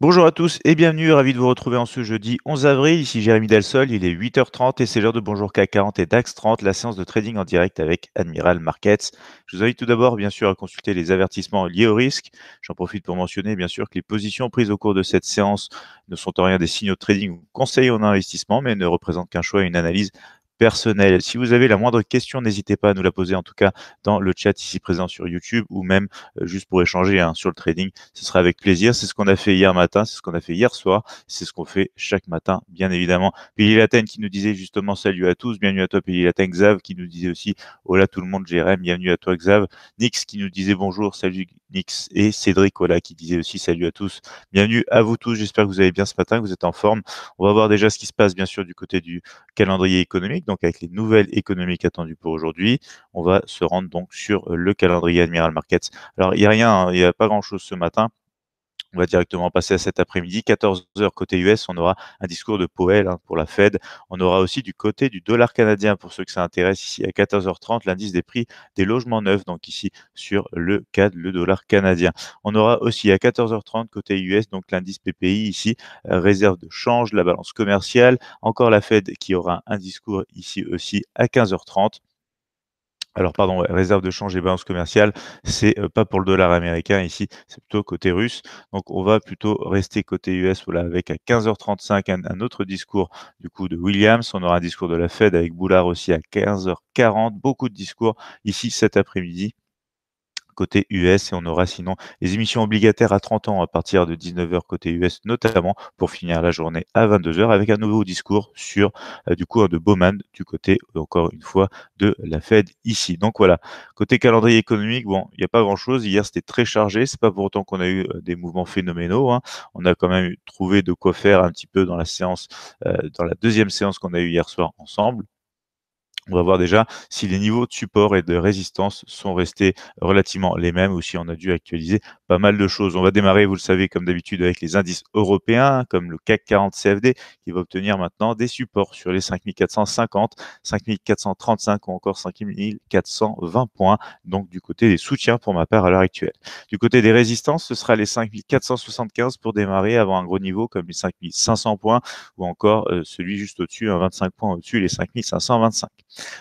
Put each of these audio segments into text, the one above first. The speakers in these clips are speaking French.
Bonjour à tous et bienvenue, ravi de vous retrouver en ce jeudi 11 avril. Ici Jérémy Delsol, il est 8h30 et c'est l'heure de Bonjour K40 et DAX 30, la séance de trading en direct avec Admiral Markets. Je vous invite tout d'abord bien sûr à consulter les avertissements liés au risque. J'en profite pour mentionner bien sûr que les positions prises au cours de cette séance ne sont en rien des signaux de trading ou conseils en investissement, mais ne représentent qu'un choix et une analyse personnel. Si vous avez la moindre question, n'hésitez pas à nous la poser en tout cas dans le chat ici présent sur YouTube ou même euh, juste pour échanger hein, sur le trading. Ce sera avec plaisir. C'est ce qu'on a fait hier matin, c'est ce qu'on a fait hier soir, c'est ce qu'on fait chaque matin, bien évidemment. Pili Latin qui nous disait justement salut à tous, bienvenue à toi Pili Latin, Xav qui nous disait aussi hola tout le monde, Jérém, bienvenue à toi Xav, Nix qui nous disait bonjour, salut Nix et Cédric voilà qui disait aussi salut à tous. Bienvenue à vous tous. J'espère que vous allez bien ce matin, que vous êtes en forme. On va voir déjà ce qui se passe, bien sûr, du côté du calendrier économique, donc avec les nouvelles économiques attendues pour aujourd'hui. On va se rendre donc sur le calendrier Admiral Markets. Alors, il n'y a rien, hein, il n'y a pas grand chose ce matin. On va directement passer à cet après-midi, 14h côté US, on aura un discours de Powell hein, pour la Fed. On aura aussi du côté du dollar canadien, pour ceux que ça intéresse, ici à 14h30, l'indice des prix des logements neufs, donc ici sur le CAD, le dollar canadien. On aura aussi à 14h30 côté US, donc l'indice PPI ici, euh, réserve de change, la balance commerciale, encore la Fed qui aura un discours ici aussi à 15h30 alors pardon, réserve de change et balance commerciale, c'est euh, pas pour le dollar américain ici, c'est plutôt côté russe. Donc on va plutôt rester côté US voilà, avec à 15h35 un, autre discours du coup de Williams. On aura un discours de la Fed avec Boulard aussi à 15h40. Beaucoup de discours ici cet après-midi côté US et on aura sinon les émissions obligataires à 30 ans à partir de 19h côté US notamment pour finir la journée à 22h avec un nouveau discours sur euh, du coup de Bowman du côté encore une fois de la Fed ici. Donc voilà, côté calendrier économique, bon, il n'y a pas grand chose. Hier c'était très chargé, c'est pas pour autant qu'on a eu euh, des mouvements phénoménaux. Hein. On a quand même trouvé de quoi faire un petit peu dans la séance, euh, dans la deuxième séance qu'on a eu hier soir ensemble on va voir déjà si les niveaux de support et de résistance sont restés relativement les mêmes ou si on a dû actualiser pas mal de choses. On va démarrer, vous le savez, comme d'habitude, avec les indices européens, comme le CAC 40 CFD, qui va obtenir maintenant des supports sur les 5450, 5435 ou encore 5420 points. Donc, du côté des soutiens pour ma part à l'heure actuelle. Du côté des résistances, ce sera les 5475 pour démarrer avant un gros niveau comme les 5500 points ou encore euh, celui juste au-dessus, à 25 points au-dessus, les 5525.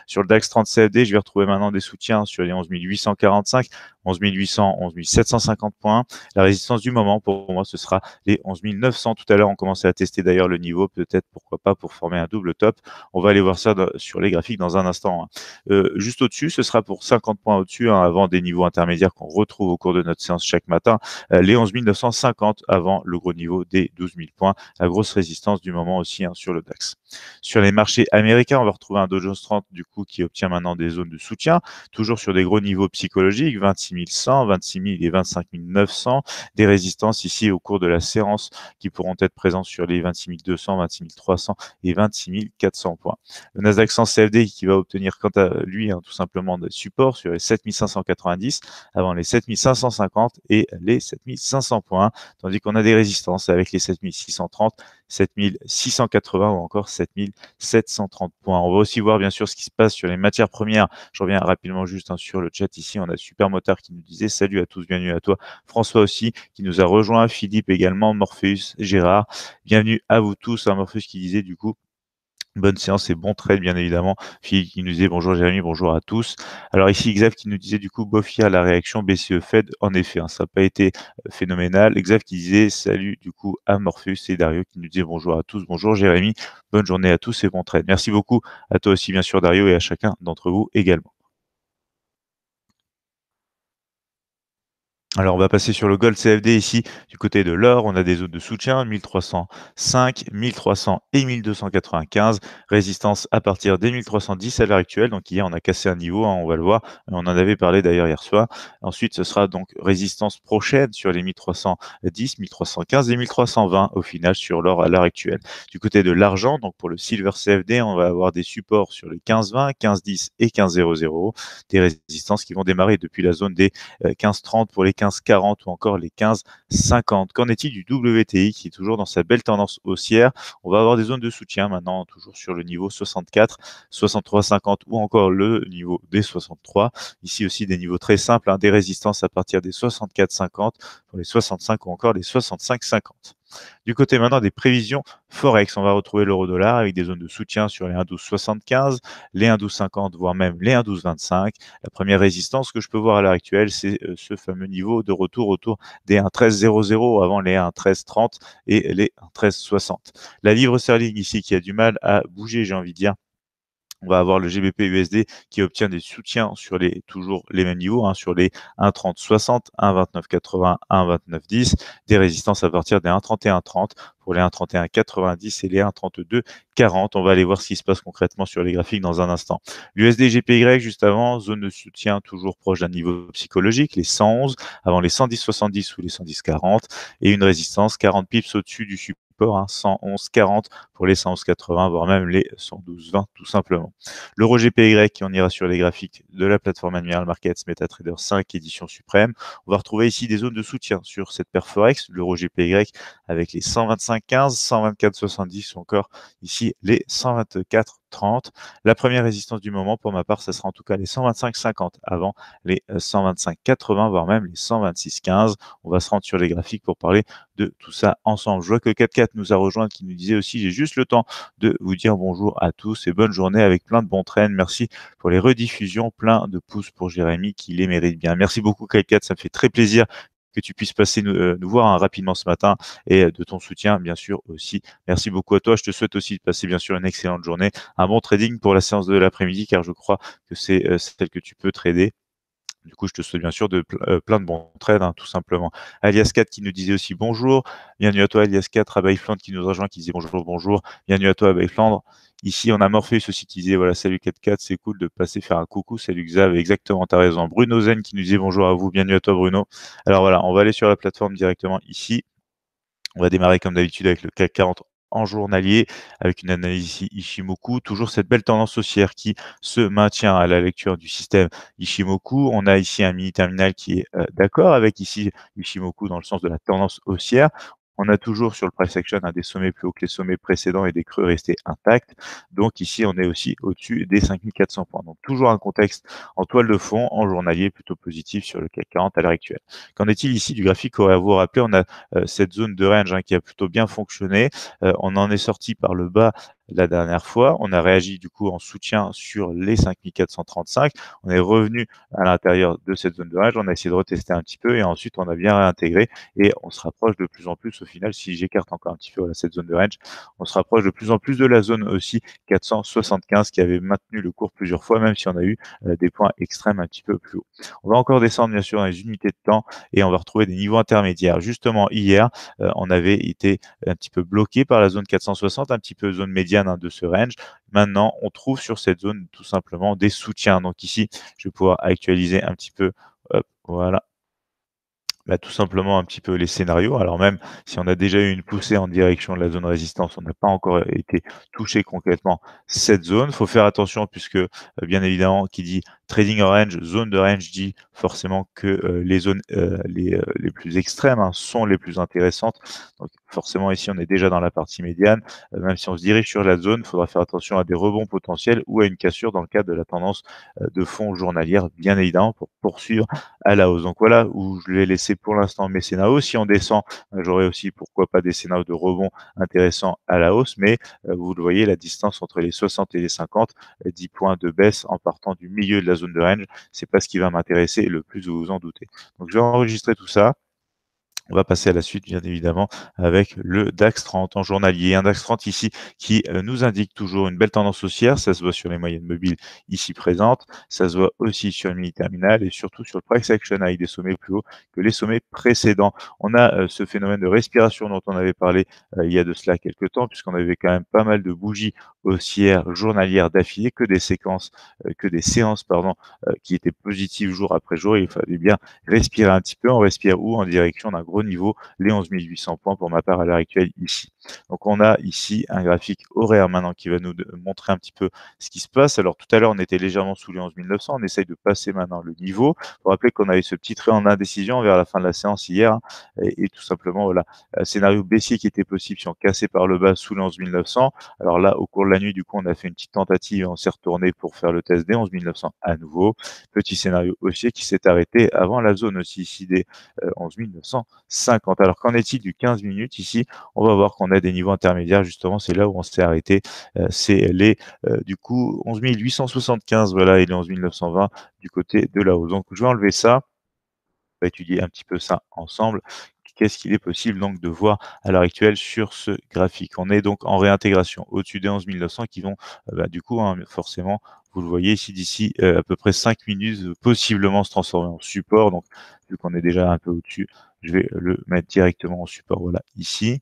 Sur le DAX 30 CFD, je vais retrouver maintenant des soutiens sur les 11845, 11 800, 11 750 points. La résistance du moment, pour moi, ce sera les 11 900. Tout à l'heure, on commençait à tester d'ailleurs le niveau, peut-être, pourquoi pas, pour former un double top. On va aller voir ça sur les graphiques dans un instant. Hein. Euh, juste au-dessus, ce sera pour 50 points au-dessus, hein, avant des niveaux intermédiaires qu'on retrouve au cours de notre séance chaque matin, euh, les 11 950 avant le gros niveau des 12 000 points. La grosse résistance du moment aussi hein, sur le DAX. Sur les marchés américains, on va retrouver un Dow Jones 30 du coup qui obtient maintenant des zones de soutien, toujours sur des gros niveaux psychologiques, 26 100, 26 000 et 25 900, des résistances ici au cours de la séance qui pourront être présentes sur les 26 200, 26 300 et 26 400 points. Le Nasdaq 100 CFD qui va obtenir quant à lui hein, tout simplement des supports sur les 7 590, avant les 7 550 et les 7 500 points, tandis qu'on a des résistances avec les 7 630, 7680 ou encore 7730 points. On va aussi voir bien sûr ce qui se passe sur les matières premières. Je reviens rapidement juste hein, sur le chat ici. On a Supermotard qui nous disait salut à tous, bienvenue à toi. François aussi qui nous a rejoint, Philippe également, Morpheus, Gérard. Bienvenue à vous tous. Hein. Morpheus qui disait du coup Bonne séance et bon trade, bien évidemment. Philippe qui nous disait bonjour Jérémy, bonjour à tous. Alors ici, Xav qui nous disait du coup, Bofia, la réaction BCE Fed, en effet, hein, ça n'a pas été euh, phénoménal. Xav qui disait salut du coup à Morpheus et Dario qui nous disait bonjour à tous, bonjour Jérémy, bonne journée à tous et bon trade. Merci beaucoup à toi aussi, bien sûr, Dario, et à chacun d'entre vous également. Alors, on va passer sur le gold CFD ici. Du côté de l'or, on a des zones de soutien 1305, 1300 et 1295. Résistance à partir des 1310 à l'heure actuelle. Donc, hier, on a cassé un niveau, hein, on va le voir. On en avait parlé d'ailleurs hier soir. Ensuite, ce sera donc résistance prochaine sur les 1310, 1315 et 1320 au final sur l'or à l'heure actuelle. Du côté de l'argent, donc pour le silver CFD, on va avoir des supports sur les 1520, 1510 et 1500. Des résistances qui vont démarrer depuis la zone des 1530 euh, pour les 15 40 ou encore les 15-50. Qu'en est-il du WTI qui est toujours dans sa belle tendance haussière On va avoir des zones de soutien maintenant, toujours sur le niveau 64, 50 ou encore le niveau des 63. Ici aussi des niveaux très simples, hein, des résistances à partir des 64-50, pour les 65 ou encore les 65-50. Du côté maintenant des prévisions Forex, on va retrouver l'euro-dollar avec des zones de soutien sur les 1,1275, les 1,1250, voire même les 1,1225. La première résistance que je peux voir à l'heure actuelle, c'est euh, ce fameux niveau de retour autour des 1,1300 avant les 1,1330 et les 1,1360. La livre sterling ici qui a du mal à bouger, j'ai envie de dire on va avoir le GBP USD qui obtient des soutiens sur les toujours les mêmes niveaux, hein, sur les 1.30/60, 1.29/80, 1.29/10, des résistances à partir des 1.31/30 pour les 1.31/90 et les 1.32/40. On va aller voir ce qui se passe concrètement sur les graphiques dans un instant. L'USD GPY juste avant, zone de soutien toujours proche d'un niveau psychologique, les 111 avant les 110/70 ou les 110/40 et une résistance 40 pips au-dessus du support 111,40 hein, pour les 111,80, voire même les 112,20 tout simplement. L'euro GPY qui on ira sur les graphiques de la plateforme Admiral Markets MetaTrader 5 édition suprême. On va retrouver ici des zones de soutien sur cette Perforex, l'euro GPY avec les 125,15, 124,70 ou encore ici les 124 30. La première résistance du moment, pour ma part, ça sera en tout cas les 125,50 avant les 80 euh, voire même les 15 On va se rendre sur les graphiques pour parler de tout ça ensemble. Je vois que 4 nous a rejoint, qui nous disait aussi, j'ai juste le temps de vous dire bonjour à tous et bonne journée avec plein de bons trains. Merci pour les rediffusions, plein de pouces pour Jérémy qui les mérite bien. Merci beaucoup 4 ça me fait très plaisir que tu puisses passer nous, euh, voir hein, rapidement ce matin et euh, de ton soutien, bien sûr, aussi. Merci beaucoup à toi. Je te souhaite aussi de passer, bien sûr, une excellente journée, un bon trading pour la séance de l'après-midi, car je crois que c'est euh, celle que tu peux trader. Du coup, je te souhaite bien sûr de euh, plein de bons trades, hein, tout simplement. Alias 4 qui nous disait aussi bonjour. Bienvenue à toi, Alias 4, à Flandre qui nous rejoint, qui disait bonjour, bonjour. Bienvenue à toi, à Flandre. Ici, on a Morpheus aussi qui disait voilà, salut 4 c'est cool de passer faire un coucou. Salut Xav, exactement, t'as raison. Bruno Zen qui nous disait bonjour à vous, bienvenue à toi, Bruno. Alors voilà, on va aller sur la plateforme directement ici. On va démarrer comme d'habitude avec le CAC 40 journalier avec une analyse ici Ishimoku. Toujours cette belle tendance haussière qui se maintient à la lecture du système Ishimoku. On a ici un mini terminal qui est euh, d'accord avec ici Ishimoku dans le sens de la tendance haussière. On a toujours sur le price action un des sommets plus hauts que les sommets précédents et des creux restés intacts. Donc ici, on est aussi au-dessus des 5400 points. Donc toujours un contexte en toile de fond, en journalier plutôt positif sur le CAC 40 à l'heure actuelle. Qu'en est-il ici du graphique au vous rappeler On a euh, cette zone de range hein, qui a plutôt bien fonctionné. Euh, on en est sorti par le bas la dernière fois. On a réagi du coup en soutien sur les 5435. On est revenu à l'intérieur de cette zone de range. On a essayé de retester un petit peu et ensuite on a bien réintégré et on se rapproche de plus en plus au final. Si j'écarte encore un petit peu cette zone de range, on se rapproche de plus en plus de la zone aussi 475 qui avait maintenu le cours plusieurs fois, même si on a eu euh, des points extrêmes un petit peu plus haut. On va encore descendre bien sûr dans les unités de temps et on va retrouver des niveaux intermédiaires. Justement hier, euh, on avait été un petit peu bloqué par la zone 460, un petit peu zone média Hein, de ce range. Maintenant, on trouve sur cette zone tout simplement des soutiens. Donc ici, je vais pouvoir actualiser un petit peu. voilà. Bah, tout simplement un petit peu les scénarios. Alors même si on a déjà eu une poussée en direction de la zone résistance, on n'a pas encore été touché concrètement cette zone. Il faut faire attention puisque euh, bien évidemment qui dit Trading orange, zone de range dit forcément que euh, les zones euh, euh, les, plus extrêmes hein, sont les plus intéressantes. Donc forcément ici on est déjà dans la partie médiane. même si on se dirige sur la zone, il faudra faire attention à des rebonds potentiels ou à une cassure dans le cadre de la tendance de fonds journalière, bien évidemment, pour poursuivre à la hausse. Donc voilà où je l'ai laissé pour l'instant mes scénarios. Si on descend, j'aurai aussi pourquoi pas des scénarios de rebond intéressants à la hausse, mais vous le voyez, la distance entre les 60 et les 50, 10 points de baisse en partant du milieu de la zone de range, c'est pas ce qui va m'intéresser le plus, vous vous en doutez. Donc je vais enregistrer tout ça, on va passer à la suite, bien évidemment, avec le DAX 30 en journalier. Un DAX 30 ici qui euh, nous indique toujours une belle tendance haussière. Ça se voit sur les moyennes mobiles ici présentes. Ça se voit aussi sur le mini terminal et surtout sur le price action avec des sommets plus hauts que les sommets précédents. On a euh, ce phénomène de respiration dont on avait parlé euh, il y a de cela quelques temps, puisqu'on avait quand même pas mal de bougies haussières journalières d'affilée, que des séquences, que des séances, pardon, qui étaient positives jour après jour. il fallait bien respirer un petit peu. On respire où En direction d'un gros niveau, les 11 800 points pour ma part à l'heure actuelle ici. Donc on a ici un graphique horaire maintenant qui va nous montrer un petit peu ce qui se passe. Alors tout à l'heure, on était légèrement sous les 11 900. On essaye de passer maintenant le niveau. pour rappeler qu'on avait ce petit trait en indécision vers la fin de la séance hier. Hein, et, tout simplement, voilà, scénario baissier qui était possible si on cassait par le bas sous les 11 900. Alors là, au cours de la nuit, du coup, on a fait une petite tentative. On s'est retourné pour faire le test des 11 900 à nouveau. Petit scénario haussier qui s'est arrêté avant la zone aussi ici des 11 euh, 950. Alors qu'en est-il du 15 minutes ici On va voir qu'on a des niveaux intermédiaires, justement, c'est là où on s'est arrêté. Euh, c'est les, euh, du coup, 11 875, voilà, et les 11 920 du côté de la hausse. Donc, je vais enlever ça. On va étudier un petit peu ça ensemble qu'est-ce qu'il est possible donc de voir à l'heure actuelle sur ce graphique. On est donc en réintégration au-dessus des 11 900 qui vont euh, bah, du coup hein, forcément, vous le voyez ici d'ici à peu près 5 minutes, possiblement se transformer en support. Donc vu qu'on est déjà un peu au-dessus, je vais le mettre directement en support voilà ici.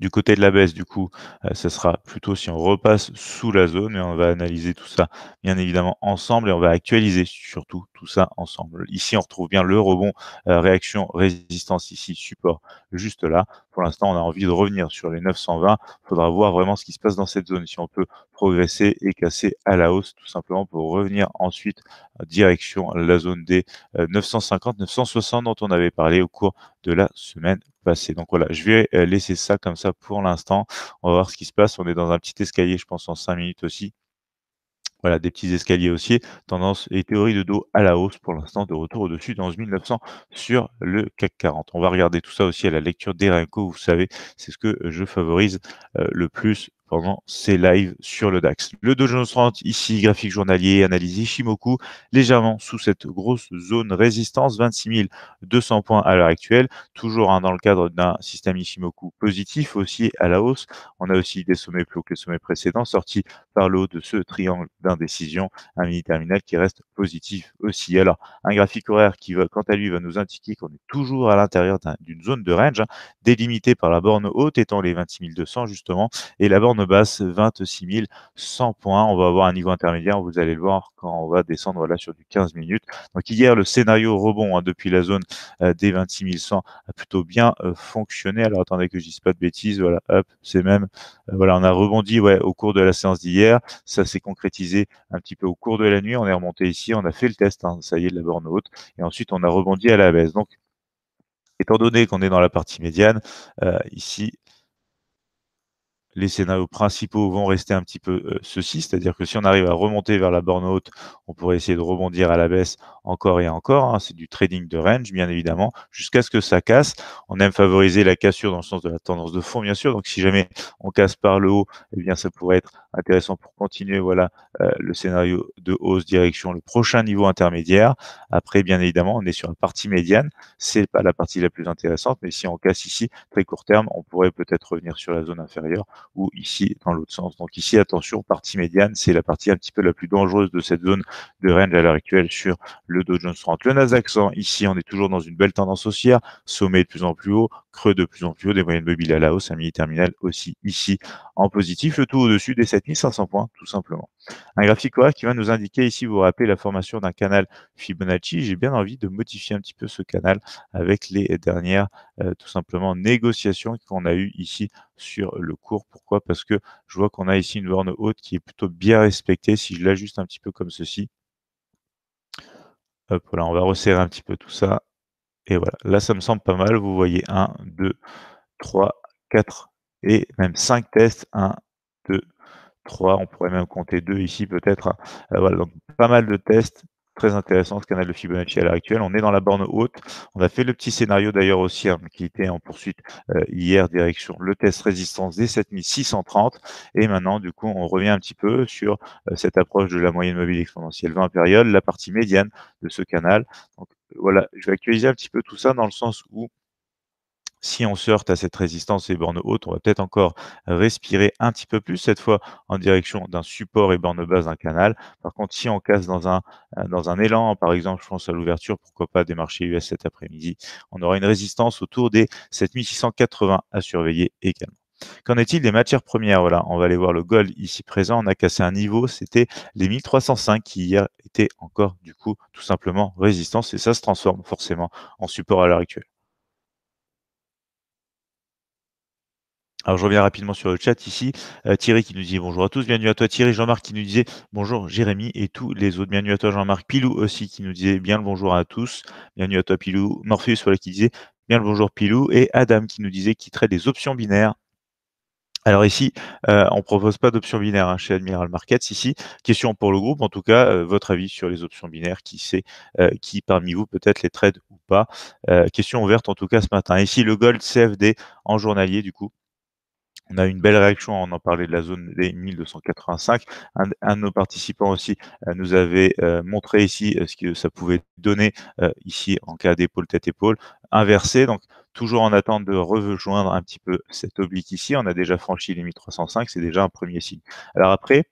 Du côté de la baisse, du coup, euh, ce sera plutôt si on repasse sous la zone et on va analyser tout ça, bien évidemment, ensemble et on va actualiser surtout tout ça ensemble. Ici, on retrouve bien le rebond, euh, réaction, résistance ici, support juste là. Pour l'instant, on a envie de revenir sur les 920. Il faudra voir vraiment ce qui se passe dans cette zone, si on peut progresser et casser à la hausse, tout simplement pour revenir ensuite direction la zone des 950-960 euh, dont on avait parlé au cours de la semaine donc voilà, je vais euh, laisser ça comme ça pour l'instant. On va voir ce qui se passe. On est dans un petit escalier, je pense, en 5 minutes aussi. Voilà, des petits escaliers aussi. tendance et théorie de dos à la hausse pour l'instant, de retour au-dessus dans 1900 sur le CAC 40. On va regarder tout ça aussi à la lecture des vous savez, c'est ce que je favorise euh, le plus c'est live sur le DAX. Le Dow 30, ici, graphique journalier, analyse Ishimoku, légèrement sous cette grosse zone résistance, 26 200 points à l'heure actuelle, toujours hein, dans le cadre d'un système Ishimoku positif, aussi à la hausse. On a aussi des sommets plus hauts que les sommets précédents, sortis par le haut de ce triangle d'indécision, un mini-terminal qui reste positif aussi. Alors, un graphique horaire qui, quant à lui, va nous indiquer qu'on est toujours à l'intérieur d'une zone de range, hein, délimitée par la borne haute étant les 26 200 justement, et la borne basse 26 100 points. On va avoir un niveau intermédiaire, vous allez le voir quand on va descendre voilà, sur du 15 minutes. Donc hier, le scénario rebond hein, depuis la zone euh, des 26 100 a plutôt bien euh, fonctionné. Alors attendez que je dise pas de bêtises, voilà, hop, c'est même, euh, voilà, on a rebondi ouais, au cours de la séance d'hier. Ça s'est concrétisé un petit peu au cours de la nuit. On est remonté ici, on a fait le test, hein, ça y est, de la borne haute. Et ensuite, on a rebondi à la baisse. Donc, étant donné qu'on est dans la partie médiane, ici, les scénarios principaux vont rester un petit peu euh, ceci, c'est-à-dire que si on arrive à remonter vers la borne haute, on pourrait essayer de rebondir à la baisse encore et encore. Hein. c'est du trading de range, bien évidemment, jusqu'à ce que ça casse. On aime favoriser la cassure dans le sens de la tendance de fond, bien sûr. Donc, si jamais on casse par le haut, eh bien, ça pourrait être intéressant pour continuer. Voilà euh, le scénario de hausse direction le prochain niveau intermédiaire. Après, bien évidemment, on est sur la partie médiane. C'est pas la partie la plus intéressante, mais si on casse ici, très court terme, on pourrait peut-être revenir sur la zone inférieure ou ici dans l'autre sens. Donc ici, attention, partie médiane, c'est la partie un petit peu la plus dangereuse de cette zone de range à l'heure actuelle sur le Dow Jones 30. Le Nasdaq ici, on est toujours dans une belle tendance haussière, sommet de plus en plus haut, creux de plus en plus haut, des moyennes mobiles à la hausse, un mini-terminal aussi ici en positif, le tout au-dessus des 7500 points, tout simplement. Un graphique horaire qui va nous indiquer ici, vous vous rappelez la formation d'un canal Fibonacci, j'ai bien envie de modifier un petit peu ce canal avec les dernières, euh, tout simplement, négociations qu'on a eues ici sur le cours. Pourquoi Parce que je vois qu'on a ici une borne haute qui est plutôt bien respectée. Si je l'ajuste un petit peu comme ceci, voilà, on va resserrer un petit peu tout ça. Et voilà, là, ça me semble pas mal. Vous voyez 1, 2, 3, 4 et même cinq tests, 1, 2, 3, on pourrait même compter deux ici peut-être. Euh, voilà, donc pas mal de tests, très intéressant ce canal de Fibonacci à l'heure actuelle. On est dans la borne haute. On a fait le petit scénario d'ailleurs aussi hein, qui était en poursuite euh, hier direction le test résistance des 7630 et maintenant du coup on revient un petit peu sur euh, cette approche de la moyenne mobile exponentielle 20 période, la partie médiane de ce canal. Donc voilà, je vais actualiser un petit peu tout ça dans le sens où si on sort à cette résistance et borne hautes, on va peut-être encore respirer un petit peu plus, cette fois en direction d'un support et borne basse d'un canal. Par contre, si on casse dans un, euh, dans un élan, par exemple, je pense à l'ouverture, pourquoi pas des marchés US cet après-midi, on aura une résistance autour des 7680 à surveiller également. Qu'en est-il des matières premières Voilà, on va aller voir le gold ici présent. On a cassé un niveau, c'était les 1305 qui hier étaient encore du coup tout simplement résistance et ça se transforme forcément en support à l'heure actuelle. Alors je reviens rapidement sur le chat ici. Euh, Thierry qui nous dit bonjour à tous, bienvenue à toi Thierry, Jean-Marc qui nous disait bonjour Jérémy et tous les autres, bienvenue à toi Jean-Marc, Pilou aussi qui nous disait bien le bonjour à tous, bienvenue à toi Pilou, Morpheus voilà qui disait bien le bonjour Pilou et Adam qui nous disait qu'il traite des options binaires. Alors ici, euh, on ne propose pas d'options binaires hein, chez Admiral Markets. Ici, question pour le groupe, en tout cas, euh, votre avis sur les options binaires, qui sait qui parmi vous peut-être les trade ou pas. question ouverte en tout cas ce matin. Ici, le Gold CFD en journalier, du coup, on a une belle réaction, on en parlait de la zone des 1285. Un, un de nos participants aussi euh, nous avait euh, montré ici euh, ce que ça pouvait donner ici en cas d'épaule tête-épaule inversée. Donc, toujours en attente de rejoindre un petit peu cet oblique ici. On a déjà franchi les 1305, c'est déjà un premier signe. Alors après,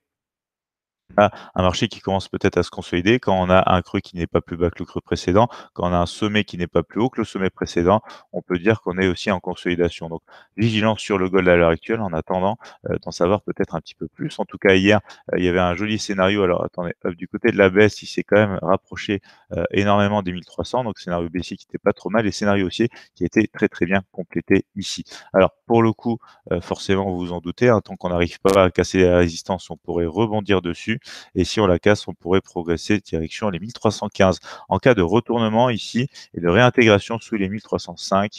un marché qui commence peut-être à se consolider, quand on a un creux qui n'est pas plus bas que le creux précédent, quand on a un sommet qui n'est pas plus haut que le sommet précédent, on peut dire qu'on est aussi en consolidation. Donc, vigilance sur le gold à l'heure actuelle en attendant euh, d'en savoir peut-être un petit peu plus. En tout cas, hier, euh, il y avait un joli scénario. Alors, attendez, du côté de la baisse, il s'est quand même rapproché euh, énormément des 1300. Donc, scénario baissier qui n'était pas trop mal et scénario haussier qui était très, très bien complété ici. Alors, pour le coup, forcément, vous vous en doutez, hein, tant qu'on n'arrive pas à casser la résistance, on pourrait rebondir dessus. Et si on la casse, on pourrait progresser direction les 1315. En cas de retournement ici et de réintégration sous les 1305,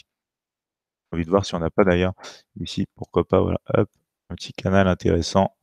j'ai envie de voir si on n'a pas d'ailleurs ici, pourquoi pas, voilà, un petit canal intéressant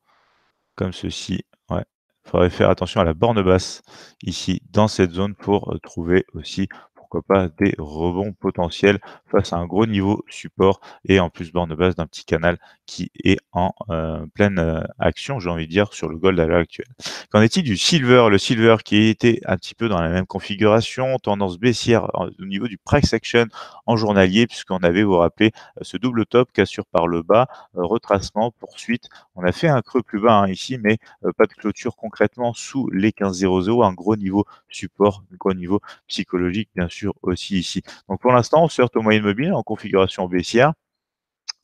comme ceci. Ouais. Il faudrait faire attention à la borne basse ici dans cette zone pour euh, trouver aussi pourquoi pas des rebonds potentiels face à un gros niveau support et en plus borne basse d'un petit canal qui est en euh, pleine euh, action, j'ai envie de dire, sur le gold à l'heure actuelle. Qu'en est-il du silver Le silver qui était un petit peu dans la même configuration, tendance baissière euh, au niveau du price action en journalier, puisqu'on avait, vous, rappelez, ce double top cassure par le bas, euh, retracement, poursuite. On a fait un creux plus bas hein, ici, mais euh, pas de clôture concrètement sous les 15.00, un gros niveau support, un gros niveau psychologique, bien sûr, aussi ici. Donc pour l'instant, on se au moyen mobile en configuration baissière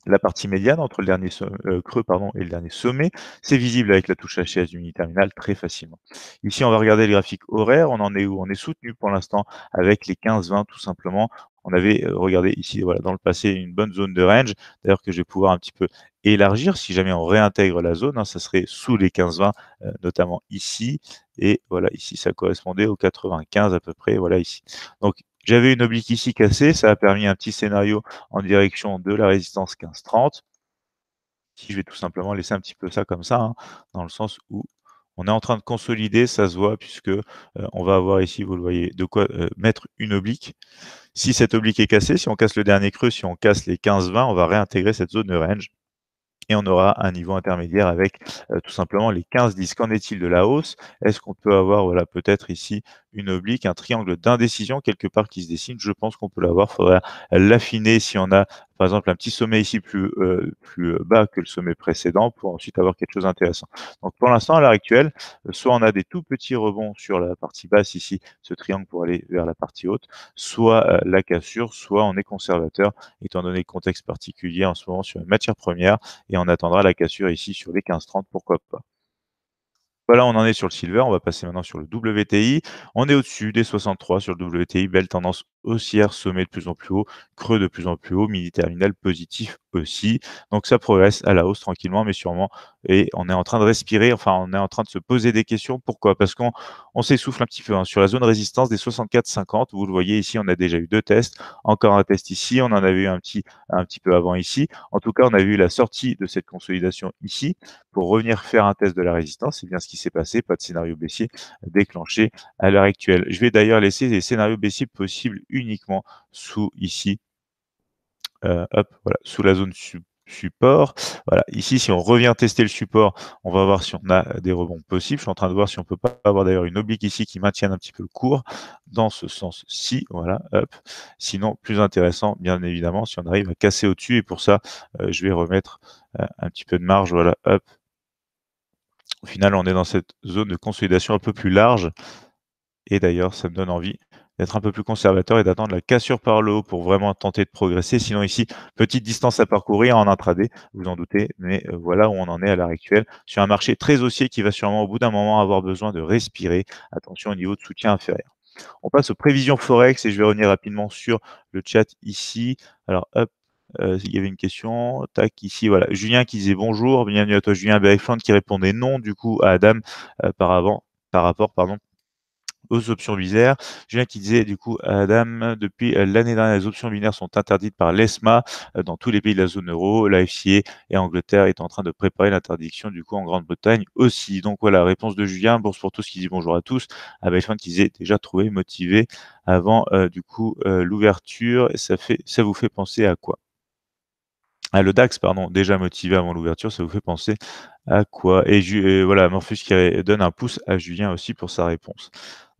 la partie médiane entre le dernier euh, creux pardon, et le dernier sommet. C'est visible avec la touche HS du mini-terminal très facilement. Ici, on va regarder le graphique horaire. On en est où On est soutenu pour l'instant avec les 15-20 tout simplement on avait euh, regardé ici, voilà, dans le passé, une bonne zone de range, d'ailleurs que je vais pouvoir un petit peu élargir si jamais on réintègre la zone, hein, ça serait sous les 15-20, euh, notamment ici, et voilà, ici, ça correspondait aux 95 à peu près, voilà, ici. Donc, j'avais une oblique ici cassée, ça a permis un petit scénario en direction de la résistance 15-30, si je vais tout simplement laisser un petit peu ça comme ça, hein, dans le sens où on est en train de consolider, ça se voit, puisque euh, on va avoir ici, vous le voyez, de quoi euh, mettre une oblique. Si cette oblique est cassée, si on casse le dernier creux, si on casse les 15-20, on va réintégrer cette zone de range. Et on aura un niveau intermédiaire avec euh, tout simplement les 15-10. Qu'en est-il de la hausse Est-ce qu'on peut avoir voilà, peut-être ici une oblique, un triangle d'indécision quelque part qui se dessine. Je pense qu'on peut l'avoir. Il faudra l'affiner si on a, par exemple, un petit sommet ici plus, euh, plus euh, bas que le sommet précédent pour ensuite avoir quelque chose d'intéressant. Donc, pour l'instant, à l'heure actuelle, soit on a des tout petits rebonds sur la partie basse ici, ce triangle pour aller vers la partie haute, soit euh, la cassure, soit on est conservateur, étant donné le contexte particulier en ce moment sur la matière première, et on attendra la cassure ici sur les 15-30, pourquoi pas. Voilà, on en est sur le silver. On va passer maintenant sur le WTI. On est au-dessus des 63 sur le WTI. Belle tendance haussière, sommet de plus en plus haut, creux de plus en plus haut, mini terminal positif aussi. Donc ça progresse à la hausse tranquillement mais sûrement et on est en train de respirer, enfin on est en train de se poser des questions. Pourquoi Parce qu'on s'essouffle un petit peu hein. sur la zone résistance des 64 50 Vous le voyez ici, on a déjà eu deux tests, encore un test ici, on en avait eu un petit un petit peu avant ici. En tout cas, on a vu la sortie de cette consolidation ici pour revenir faire un test de la résistance. C'est bien ce qui s'est passé, pas de scénario baissier déclenché à l'heure actuelle. Je vais d'ailleurs laisser les scénarios baissiers possibles uniquement sous ici, euh, voilà, sous la zone support. Voilà, ici, si on revient tester le support, on va voir si on a des rebonds possibles. Je suis en train de voir si on peut pas avoir d'ailleurs une oblique ici qui maintienne un petit peu le cours dans ce sens-ci. Voilà, hop. Sinon, plus intéressant, bien évidemment, si on arrive à casser au-dessus. Et pour ça, euh, je vais remettre euh, un petit peu de marge. Voilà, hop. Au final, on est dans cette zone de consolidation un peu plus large. Et d'ailleurs, ça me donne envie d'être un peu plus conservateur et d'attendre la cassure par le haut pour vraiment tenter de progresser. Sinon ici, petite distance à parcourir en intraday, vous en doutez, mais euh, voilà où on en est à l'heure actuelle sur un marché très haussier qui va sûrement au bout d'un moment avoir besoin de respirer. Attention au niveau de soutien inférieur. On passe aux prévisions Forex et je vais revenir rapidement sur le chat ici. Alors hop, euh, il y avait une question, tac, ici, voilà. Julien qui disait bonjour, bienvenue à toi Julien Bergfland qui répondait non du coup à Adam euh, par, avant, par rapport pardon, aux options binaires. Julien qui disait du coup, Adam, depuis euh, l'année dernière, les options binaires sont interdites par l'ESMA euh, dans tous les pays de la zone euro. La et Angleterre est en train de préparer l'interdiction du coup en Grande-Bretagne aussi. Donc voilà, réponse de Julien, bourse pour tous qui dit bonjour à tous. Avec qui disait déjà trouvé motivé avant euh, du coup l'ouverture. Ça, fait, ça vous fait penser à quoi le DAX, pardon, déjà motivé avant l'ouverture, ça vous fait penser à quoi et, voilà, Morpheus qui donne un pouce à Julien aussi pour sa réponse.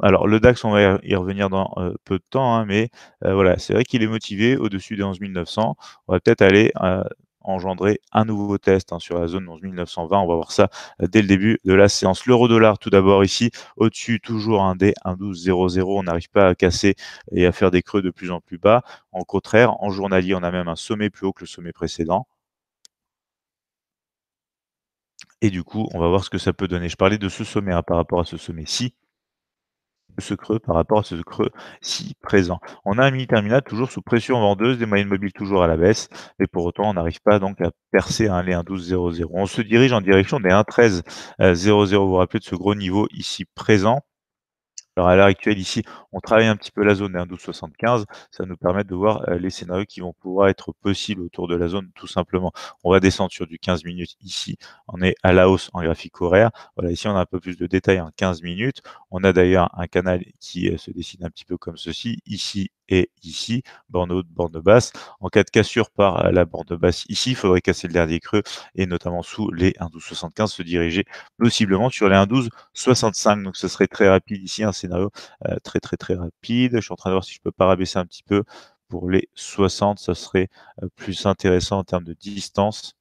Alors, le DAX, on va y revenir dans euh, peu de temps, hein, mais euh, voilà, c'est vrai qu'il est motivé au-dessus des 11 900. On va peut-être aller euh, engendrer un nouveau test hein, sur la zone 11 920. On va voir ça dès le début de la séance. L'euro dollar, tout d'abord ici, au-dessus, toujours un D, 1200 On n'arrive pas à casser et à faire des creux de plus en plus bas. En contraire, en journalier, on a même un sommet plus haut que le sommet précédent. Et du coup, on va voir ce que ça peut donner. Je parlais de ce sommet hein, par rapport à ce sommet-ci ce creux par rapport à ce creux si présent. On a un mini terminal toujours sous pression vendeuse, des moyennes mobiles toujours à la baisse, et pour autant on n'arrive pas donc à percer un les 1.12.00. On se dirige en direction des 1.13.00. Euh, vous vous rappelez de ce gros niveau ici présent alors à l'heure actuelle, ici, on travaille un petit peu la zone, hein, 12,75, ça nous permet de voir euh, les scénarios qui vont pouvoir être possibles autour de la zone, tout simplement. On va descendre sur du 15 minutes ici, on est à la hausse en graphique horaire. Voilà, ici on a un peu plus de détails en 15 minutes. On a d'ailleurs un canal qui euh, se dessine un petit peu comme ceci. Ici, et ici, borne haute, borne basse. En cas de cassure par la borne basse ici, il faudrait casser le dernier creux et notamment sous les 1.12.75 se diriger possiblement sur les 1.12.65. Donc ce serait très rapide ici, un scénario euh, très très très rapide. Je suis en train de voir si je peux pas rabaisser un petit peu pour les 60, ça serait euh, plus intéressant en termes de distance.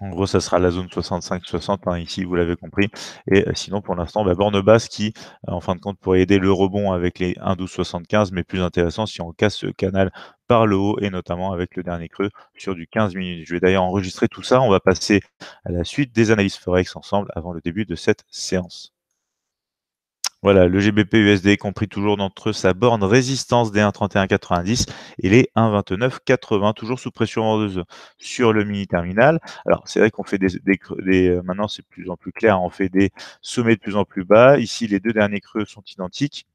En gros, ça sera la zone 65-60, hein, ici, vous l'avez compris. Et euh, sinon, pour l'instant, bah, borne basse qui, euh, en fin de compte, pourrait aider le rebond avec les 1,12-75, mais plus intéressant si on casse ce canal par le haut et notamment avec le dernier creux sur du 15 minutes. Je vais d'ailleurs enregistrer tout ça. On va passer à la suite des analyses Forex ensemble avant le début de cette séance. Voilà, le GBP USD compris toujours entre sa borne résistance des 1,3190 et les 1,2980, toujours sous pression vendeuse sur le mini terminal. Alors c'est vrai qu'on fait des, des, des euh, maintenant c'est de plus en plus clair, on fait des sommets de plus en plus bas. Ici les deux derniers creux sont identiques.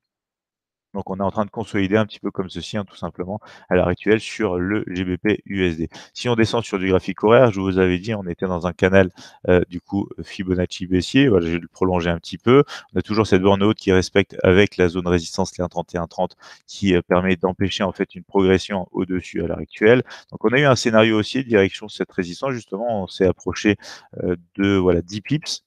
Donc, on est en train de consolider un petit peu comme ceci, hein, tout simplement, à l'heure actuelle, sur le GBP USD. Si on descend sur du graphique horaire, je vous avais dit, on était dans un canal, euh, du coup, Fibonacci baissier. Voilà, j'ai vais le prolonger un petit peu. On a toujours cette borne haute qui respecte avec la zone résistance, les 1,31,30, qui euh, permet d'empêcher, en fait, une progression au-dessus à l'heure actuelle. Donc, on a eu un scénario aussi, direction cette résistance, justement, on s'est approché euh, de, voilà, 10 pips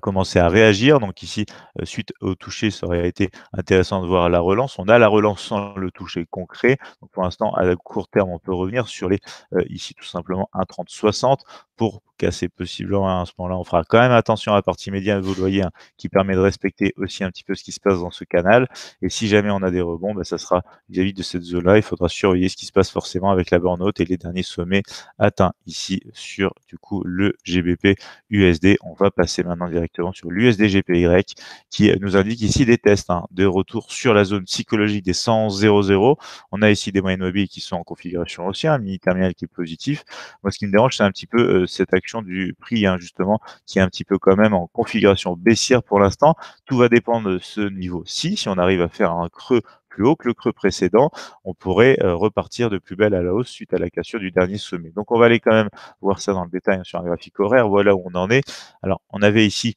commencer à réagir. Donc ici, euh, suite au toucher, ça aurait été intéressant de voir la relance. On a la relance sans le toucher concret. Donc pour l'instant, à court terme, on peut revenir sur les, euh, ici tout simplement 1,30-60 pour casser possiblement à ce moment-là, on fera quand même attention à la partie média, vous le voyez, hein, qui permet de respecter aussi un petit peu ce qui se passe dans ce canal. Et si jamais on a des rebonds, bah, ça sera vis-à-vis de cette zone-là. Il faudra surveiller ce qui se passe forcément avec la burn-out et les derniers sommets atteints ici sur du coup le GBP USD. On va passer maintenant directement sur l'USD GPY qui nous indique ici des tests hein, de retour sur la zone psychologique des 100,00. On a ici des moyennes mobiles qui sont en configuration aussi, hein, un mini terminal qui est positif. Moi, ce qui me dérange, c'est un petit peu euh, cette action du prix, hein, justement, qui est un petit peu quand même en configuration baissière pour l'instant. Tout va dépendre de ce niveau-ci. Si on arrive à faire un creux plus haut que le creux précédent, on pourrait euh, repartir de plus belle à la hausse suite à la cassure du dernier sommet. Donc on va aller quand même voir ça dans le détail hein, sur un graphique horaire, voilà où on en est. Alors on avait ici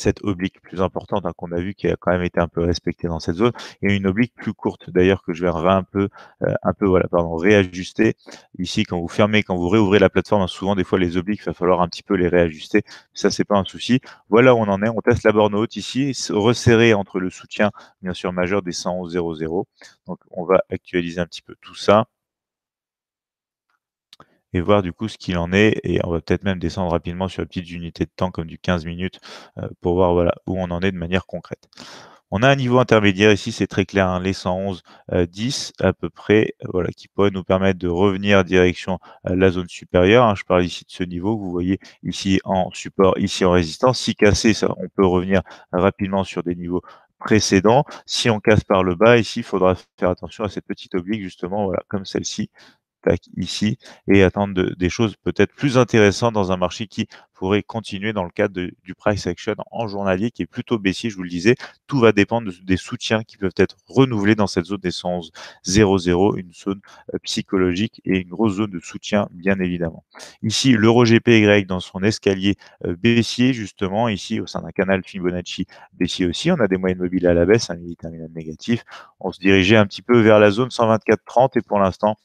cette oblique plus importante hein, qu'on a vu qui a quand même été un peu respectée dans cette zone et une oblique plus courte d'ailleurs que je vais un peu euh, un peu voilà pardon réajuster ici quand vous fermez quand vous réouvrez la plateforme hein, souvent des fois les obliques il va falloir un petit peu les réajuster ça c'est pas un souci voilà où on en est on teste la borne haute ici resserrée entre le soutien bien sûr majeur des 111.00 donc on va actualiser un petit peu tout ça et voir du coup ce qu'il en est. Et on va peut-être même descendre rapidement sur une petite unité de temps comme du 15 minutes euh, pour voir voilà, où on en est de manière concrète. On a un niveau intermédiaire ici, c'est très clair, hein, les 111, 10 euh, à peu près, voilà, qui pourrait nous permettre de revenir direction euh, la zone supérieure. Hein. je parle ici de ce niveau que vous voyez ici en support, ici en résistance. Si cassé, ça, on peut revenir rapidement sur des niveaux précédents. Si on casse par le bas, ici, il faudra faire attention à cette petite oblique, justement, voilà, comme celle-ci, ici, et attendre des choses peut-être plus intéressantes dans un marché qui pourrait continuer dans le cadre du price action en journalier qui est plutôt baissier, je vous le disais. Tout va dépendre des soutiens qui peuvent être renouvelés dans cette zone des 00 une zone euh, psychologique et une grosse zone de soutien, bien évidemment. Ici, l'euro GPY dans son escalier euh, baissier, justement, ici au sein d'un canal Fibonacci baissier aussi. On a des moyennes mobiles à la baisse, un hein, mini terminal négatif. On se dirigeait un petit peu vers la zone 124.30 et pour l'instant,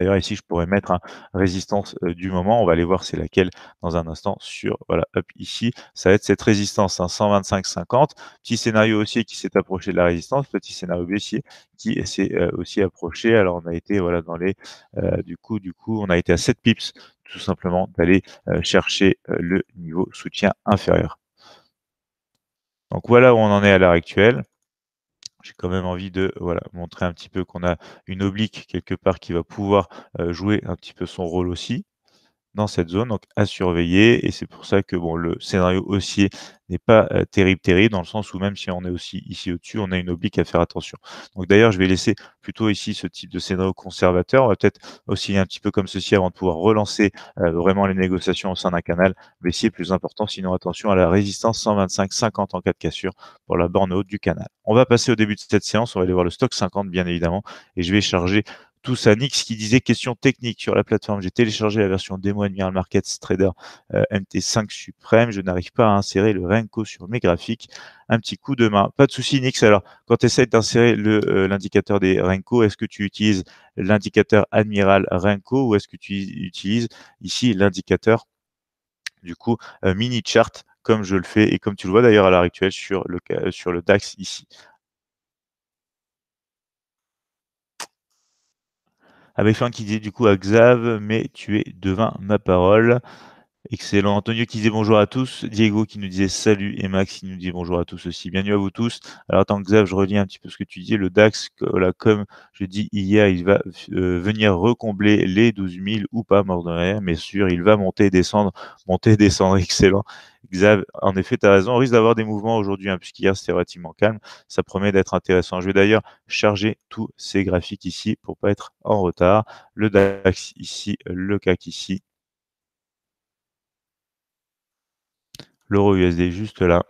D'ailleurs, ici, je pourrais mettre une hein, résistance du moment. On va aller voir c'est laquelle dans un instant sur, voilà, hop, ici, ça va être cette résistance, 125 hein, 125,50. Petit scénario haussier qui s'est approché de la résistance, petit scénario baissier qui s'est aussi approché. Alors, on a été, voilà, dans les, du coup, du coup, on a été à 7 pips, tout simplement, d'aller chercher le niveau soutien inférieur. Donc, voilà où on en est à l'heure actuelle j'ai quand même envie de voilà, montrer un petit peu qu'on a une oblique quelque part qui va pouvoir euh, jouer un petit peu son rôle aussi dans cette zone, donc à surveiller. Et c'est pour ça que bon, le scénario haussier n'est pas euh, terrible, terrible, dans le sens où même si on est aussi ici au-dessus, on a une oblique à faire attention. Donc d'ailleurs, je vais laisser plutôt ici ce type de scénario conservateur. On va peut-être osciller un petit peu comme ceci avant de pouvoir relancer euh, vraiment les négociations au sein d'un canal mais baissier plus important. Sinon, attention à la résistance 125-50 en cas de cassure pour la borne haute du canal. On va passer au début de cette séance. On va aller voir le stock 50, bien évidemment, et je vais charger tous à Nix qui disait question technique sur la plateforme. J'ai téléchargé la version démo Admiral Markets Trader euh, MT5 Suprême. Je n'arrive pas à insérer le Renko sur mes graphiques. Un petit coup de main. Pas de souci, Nix. Alors, quand tu essaies d'insérer euh, l'indicateur des Renko, est-ce que tu utilises l'indicateur Admiral Renko ou est-ce que tu utilises ici l'indicateur du coup euh, mini chart comme je le fais et comme tu le vois d'ailleurs à l'heure actuelle sur le, sur le DAX ici. avec un qui dit du coup à Xav, mais tu es devant ma parole. Excellent. Antonio qui disait bonjour à tous, Diego qui nous disait salut et Max qui nous dit bonjour à tous aussi. Bienvenue à vous tous. Alors que Xav, je relis un petit peu ce que tu disais. Le DAX, comme je dis hier, il va euh, venir recombler les 12 000 ou pas, mort de rien, mais sûr, il va monter et descendre, monter et descendre. Excellent. Xav, en effet, tu as raison. On risque d'avoir des mouvements aujourd'hui, hein, puisqu'hier c'était relativement calme. Ça promet d'être intéressant. Je vais d'ailleurs charger tous ces graphiques ici pour pas être en retard. Le DAX ici, le CAC ici, l'euro USD juste là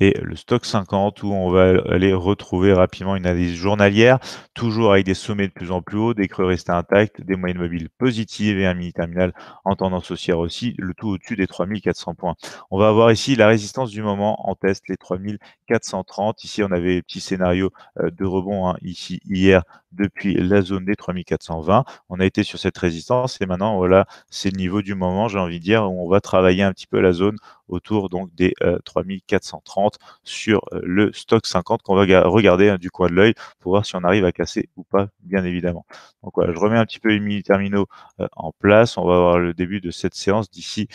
et le stock 50 où on va aller retrouver rapidement une analyse journalière, toujours avec des sommets de plus en plus hauts, des creux restés intacts, des moyennes mobiles positives et un mini terminal en tendance haussière aussi, le tout au-dessus des 3400 points. On va avoir ici la résistance du moment en test, les 3430. Ici, on avait petit scénario euh, de rebond hein, ici hier depuis la zone des 3420. On a été sur cette résistance et maintenant, voilà, c'est le niveau du moment, j'ai envie de dire, où on va travailler un petit peu la zone autour donc des 3430 euh, sur euh, le stock 50 qu'on va regarder hein, du coin de l'œil pour voir si on arrive à casser ou pas, bien évidemment. Donc voilà, je remets un petit peu les mini terminaux euh, en place. On va voir le début de cette séance d'ici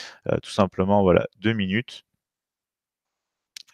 tout simplement voilà deux minutes.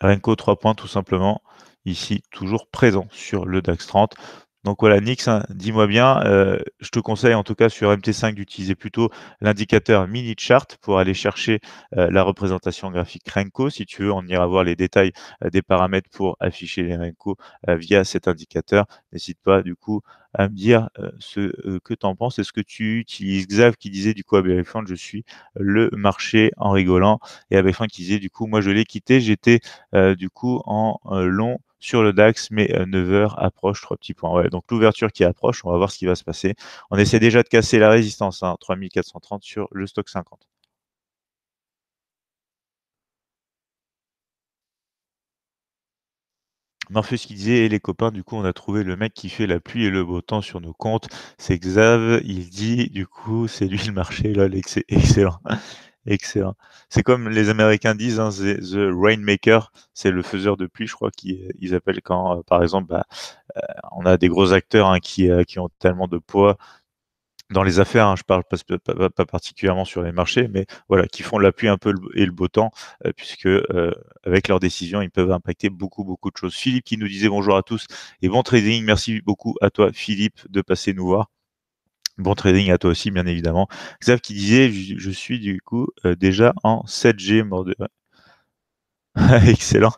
Renko 3 points tout simplement ici toujours présent sur le DAX 30 donc voilà, Nix, hein, dis-moi bien, euh, je te conseille en tout cas sur MT5 d'utiliser plutôt l'indicateur mini chart pour aller chercher euh, la représentation graphique Renko. Si tu veux, on ira voir les détails euh, des paramètres pour afficher les Renko via cet indicateur. N'hésite pas du coup à me dire ce que tu en penses. Est-ce que tu utilises Xav qui disait du coup à BF1 je suis le marché en rigolant et à BF1 qui disait du coup moi je l'ai quitté, j'étais du coup en long sur le DAX, mais 9h euh, approche, trois petits points. donc l'ouverture qui approche, on va voir ce qui va se passer. On essaie déjà de casser la résistance, hein, 3430 sur le stock 50. Morpheus qui disait, et les copains, du coup, on a trouvé le mec qui fait la pluie et le beau temps sur nos comptes. C'est Xav, il dit, du coup, c'est lui le marché, là, excellent excellent. C'est comme les Américains disent, hein, the, rainmaker, c'est le faiseur de pluie, je crois qu'ils appellent quand, euh, par exemple, bah, euh, on a des gros acteurs hein, qui, euh, qui, ont tellement de poids dans les affaires, hein, je parle pas, particulièrement sur les marchés, mais voilà, qui font l'appui un peu et le beau temps, puisque avec leurs décisions, ils peuvent impacter beaucoup, beaucoup de choses. Philippe qui nous disait bonjour à tous et bon trading, merci beaucoup à toi Philippe de passer nous voir. Bon trading à toi aussi, bien évidemment. Xav qui disait je, suis du coup euh, déjà en 7G excellent,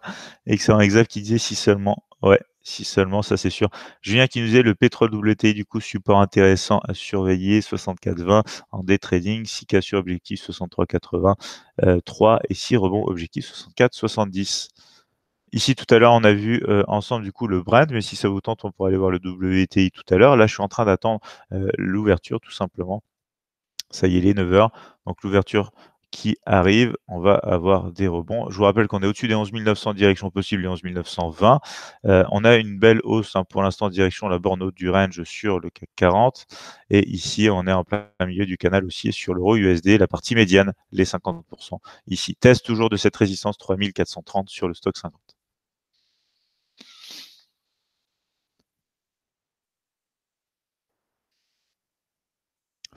excellent. Xav qui disait si seulement. Ouais, si seulement, ça c'est sûr. Julien qui nous disait le pétrole WT du coup, support intéressant à surveiller 64,20 en day trading, 6K sur objectif 63,80, euh, 3 et 6 rebonds objectif 64,70. Ici, tout à l'heure, on a vu euh, ensemble du coup le brand, mais si ça vous tente, on pourrait aller voir le WTI tout à l'heure. Là, je suis en train d'attendre euh, l'ouverture tout simplement. Ça y est, les 9h. Donc l'ouverture qui arrive, on va avoir des rebonds. Je vous rappelle qu'on est au-dessus des 11 900 directions possibles, les 11 920. Euh, on a une belle hausse hein, pour l'instant direction la borne haute du range sur le CAC 40. Et ici, on est en plein milieu du canal aussi sur l'euro USD, la partie médiane, les 50%. Ici, test toujours de cette résistance 3430 sur le stock 50.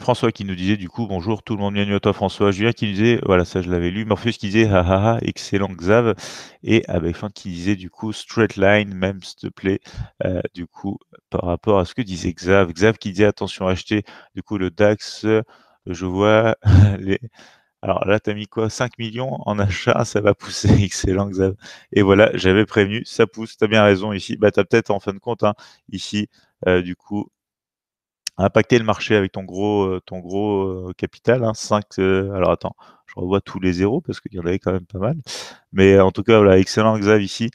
François qui nous disait du coup bonjour tout le monde, bienvenue à toi François. Julien qui disait, voilà ça je l'avais lu, Morpheus qui disait ah, ah, ah, excellent Xav. Et avec fin qui disait du coup straight line même s'il te plaît. Euh, du coup par rapport à ce que disait Xav. Xav qui disait attention acheter du coup le DAX, je vois les... Alors là, tu as mis quoi 5 millions en achat, ça va pousser. Excellent, Xav. Et voilà, j'avais prévenu, ça pousse. Tu as bien raison ici. Bah, tu as peut-être en fin de compte, hein, ici, euh, du coup, impacter le marché avec ton gros, euh, ton gros euh, capital. Hein, 5, euh, alors attends, je revois tous les zéros parce qu'il y en avait quand même pas mal. Mais en tout cas, voilà, excellent Xav ici.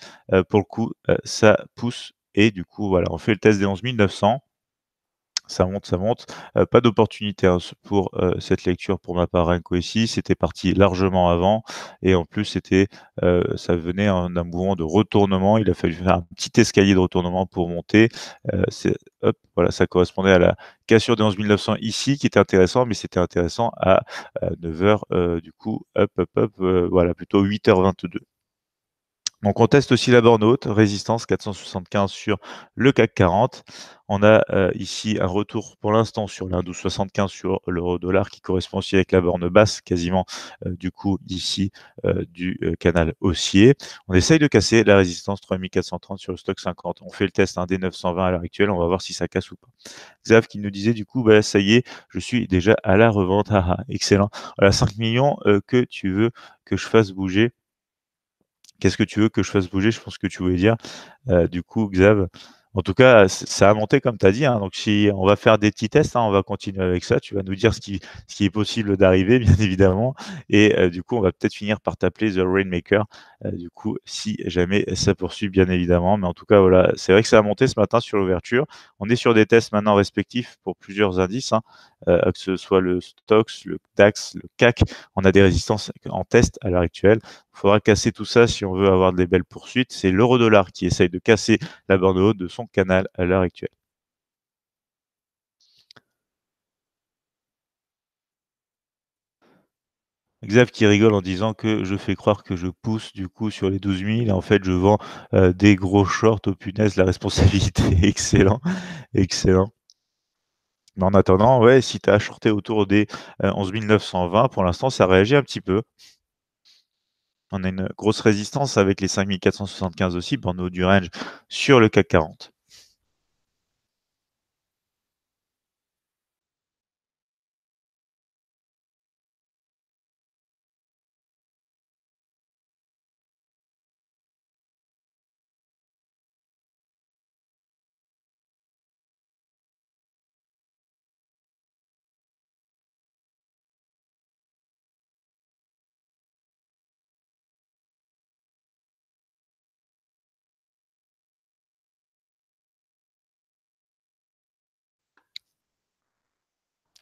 pour le coup, ça pousse. Et du coup, voilà, on fait le test des 11 900 ça monte, ça monte. Euh, pas d'opportunité hein, pour euh, cette lecture pour ma part Renko ici. C'était parti largement avant et en plus c'était, euh, ça venait d'un mouvement de retournement. Il a fallu faire un petit escalier de retournement pour monter. voilà, ça correspondait à la cassure des 11 900 ici qui était intéressant, mais c'était intéressant à, 9h du coup. hop, voilà, plutôt 8h22. Donc on teste aussi la borne haute, résistance 475 sur le CAC 40. On a euh, ici un retour pour l'instant sur l'indice 75 sur l'euro dollar qui correspond aussi avec la borne basse quasiment euh, du coup ici euh, du canal haussier. On essaye de casser la résistance 3430 sur le stock 50. On fait le test hein, des 920 à l'heure actuelle. On va voir si ça casse ou pas. Xav qui nous disait du coup, bah, ça y est, je suis déjà à la revente. Ah, ah, excellent. Voilà 5 millions que tu veux que je fasse bouger Qu'est-ce que tu veux que je fasse bouger Je pense que tu voulais dire. Euh, du coup, Xav, en tout cas, ça a monté comme tu as dit. Hein. Donc, si on va faire des petits tests, hein, on va continuer avec ça. Tu vas nous dire ce qui, est possible d'arriver, bien évidemment. Et euh, du coup, on va peut-être finir par t'appeler The Rainmaker. Euh, du coup, si jamais ça poursuit, bien évidemment. Mais en tout cas, voilà, c'est vrai que ça a monté ce matin sur l'ouverture. On est sur des tests maintenant respectifs pour plusieurs indices. Hein. Euh, que ce soit le Stox, le DAX, le CAC, on a des résistances en test à l'heure actuelle. Il faudra casser tout ça si on veut avoir des belles poursuites. C'est l'euro-dollar qui essaye de casser la bande haute de son canal à l'heure actuelle. Xav qui rigole en disant que je fais croire que je pousse du coup sur les 12 000 et en fait je vends euh, des gros shorts aux oh punaises, la responsabilité, excellent, excellent. Mais en attendant, ouais, si tu as shorté autour des 11 euh, 920, pour l'instant, ça réagit un petit peu. On a une grosse résistance avec les 5475 aussi, pendant du range sur le CAC 40.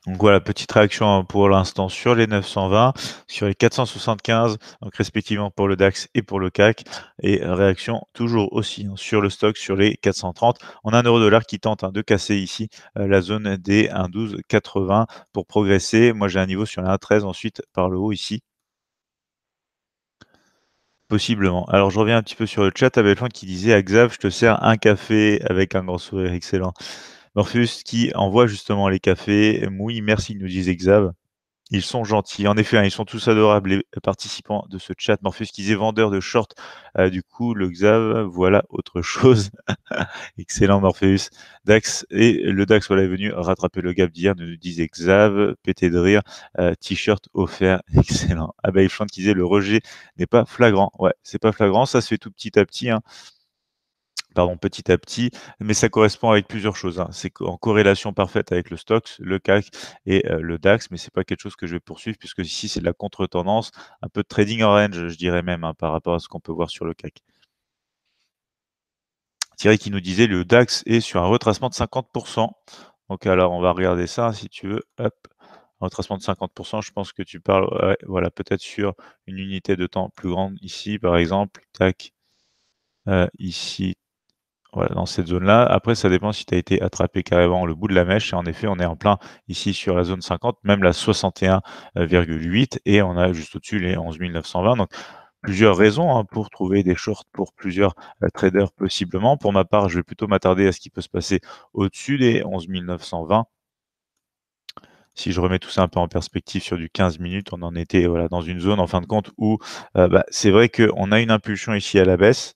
Donc voilà, petite réaction hein, pour l'instant sur les 920, sur les 475, donc respectivement pour le DAX et pour le CAC. Et réaction toujours aussi hein, sur le stock sur les 430. On a un euro dollar qui tente hein, de casser ici euh, la zone des 1,1280 pour progresser. Moi j'ai un niveau sur les 1,13 ensuite par le haut ici possiblement. Alors je reviens un petit peu sur le chat, Abelfan qui disait à ah, Xav, je te sers un café avec un grand sourire excellent. Morpheus qui envoie justement les cafés. Oui, merci, nous disait Xav, Ils sont gentils. En effet, hein, ils sont tous adorables, les participants de ce chat. Morpheus qui disait vendeur de shorts, euh, du coup, le Xav, voilà autre chose. Excellent, Morpheus. Dax, et le Dax, voilà, est venu rattraper le gap d'hier, nous disait Xav, pété de rire, euh, t-shirt offert. Excellent. Abeille il chante qui disait le rejet n'est pas flagrant. Ouais, c'est pas flagrant. Ça se fait tout petit à petit. Hein pardon, petit à petit, mais ça correspond avec plusieurs choses. Hein. C'est en corrélation parfaite avec le stock, le CAC et euh, le DAX, mais c'est pas quelque chose que je vais poursuivre puisque ici c'est de la contre-tendance, un peu de trading orange, je dirais même, hein, par rapport à ce qu'on peut voir sur le CAC. Thierry qui nous disait le DAX est sur un retracement de 50%. Donc alors on va regarder ça si tu veux. Hop. retracement de 50%, je pense que tu parles, voilà, peut-être sur une unité de temps plus grande ici, par exemple. Tac. Euh, ici, voilà, dans cette zone-là. Après, ça dépend si tu as été attrapé carrément le bout de la mèche. Et en effet, on est en plein ici sur la zone 50, même la 61,8. Et on a juste au-dessus les 11 920. Donc, plusieurs raisons hein, pour trouver des shorts pour plusieurs euh, traders possiblement. Pour ma part, je vais plutôt m'attarder à ce qui peut se passer au-dessus des 11 920 si je remets tout ça un peu en perspective sur du 15 minutes, on en était voilà, dans une zone en fin de compte où euh, bah, c'est vrai qu'on a une impulsion ici à la baisse.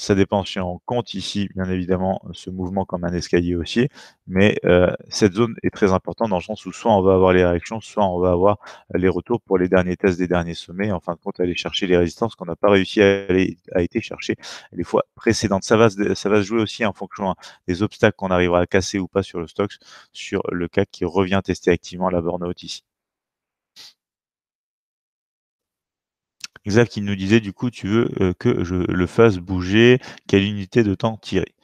Ça dépend si on compte ici, bien évidemment, ce mouvement comme un escalier haussier, mais euh, cette zone est très importante dans le sens où soit on va avoir les réactions, soit on va avoir les retours pour les derniers tests des derniers sommets, en fin de compte, aller chercher les résistances qu'on n'a pas réussi à, aller, à été chercher les fois précédentes. Ça va, ça va se jouer aussi en fonction hein, des obstacles qu'on arrivera à casser ou pas sur le stock, sur le CAC qui revient tester activement la borne out ici. Xav qui nous disait du coup, tu veux euh, que je le fasse bouger, quelle unité de temps tirer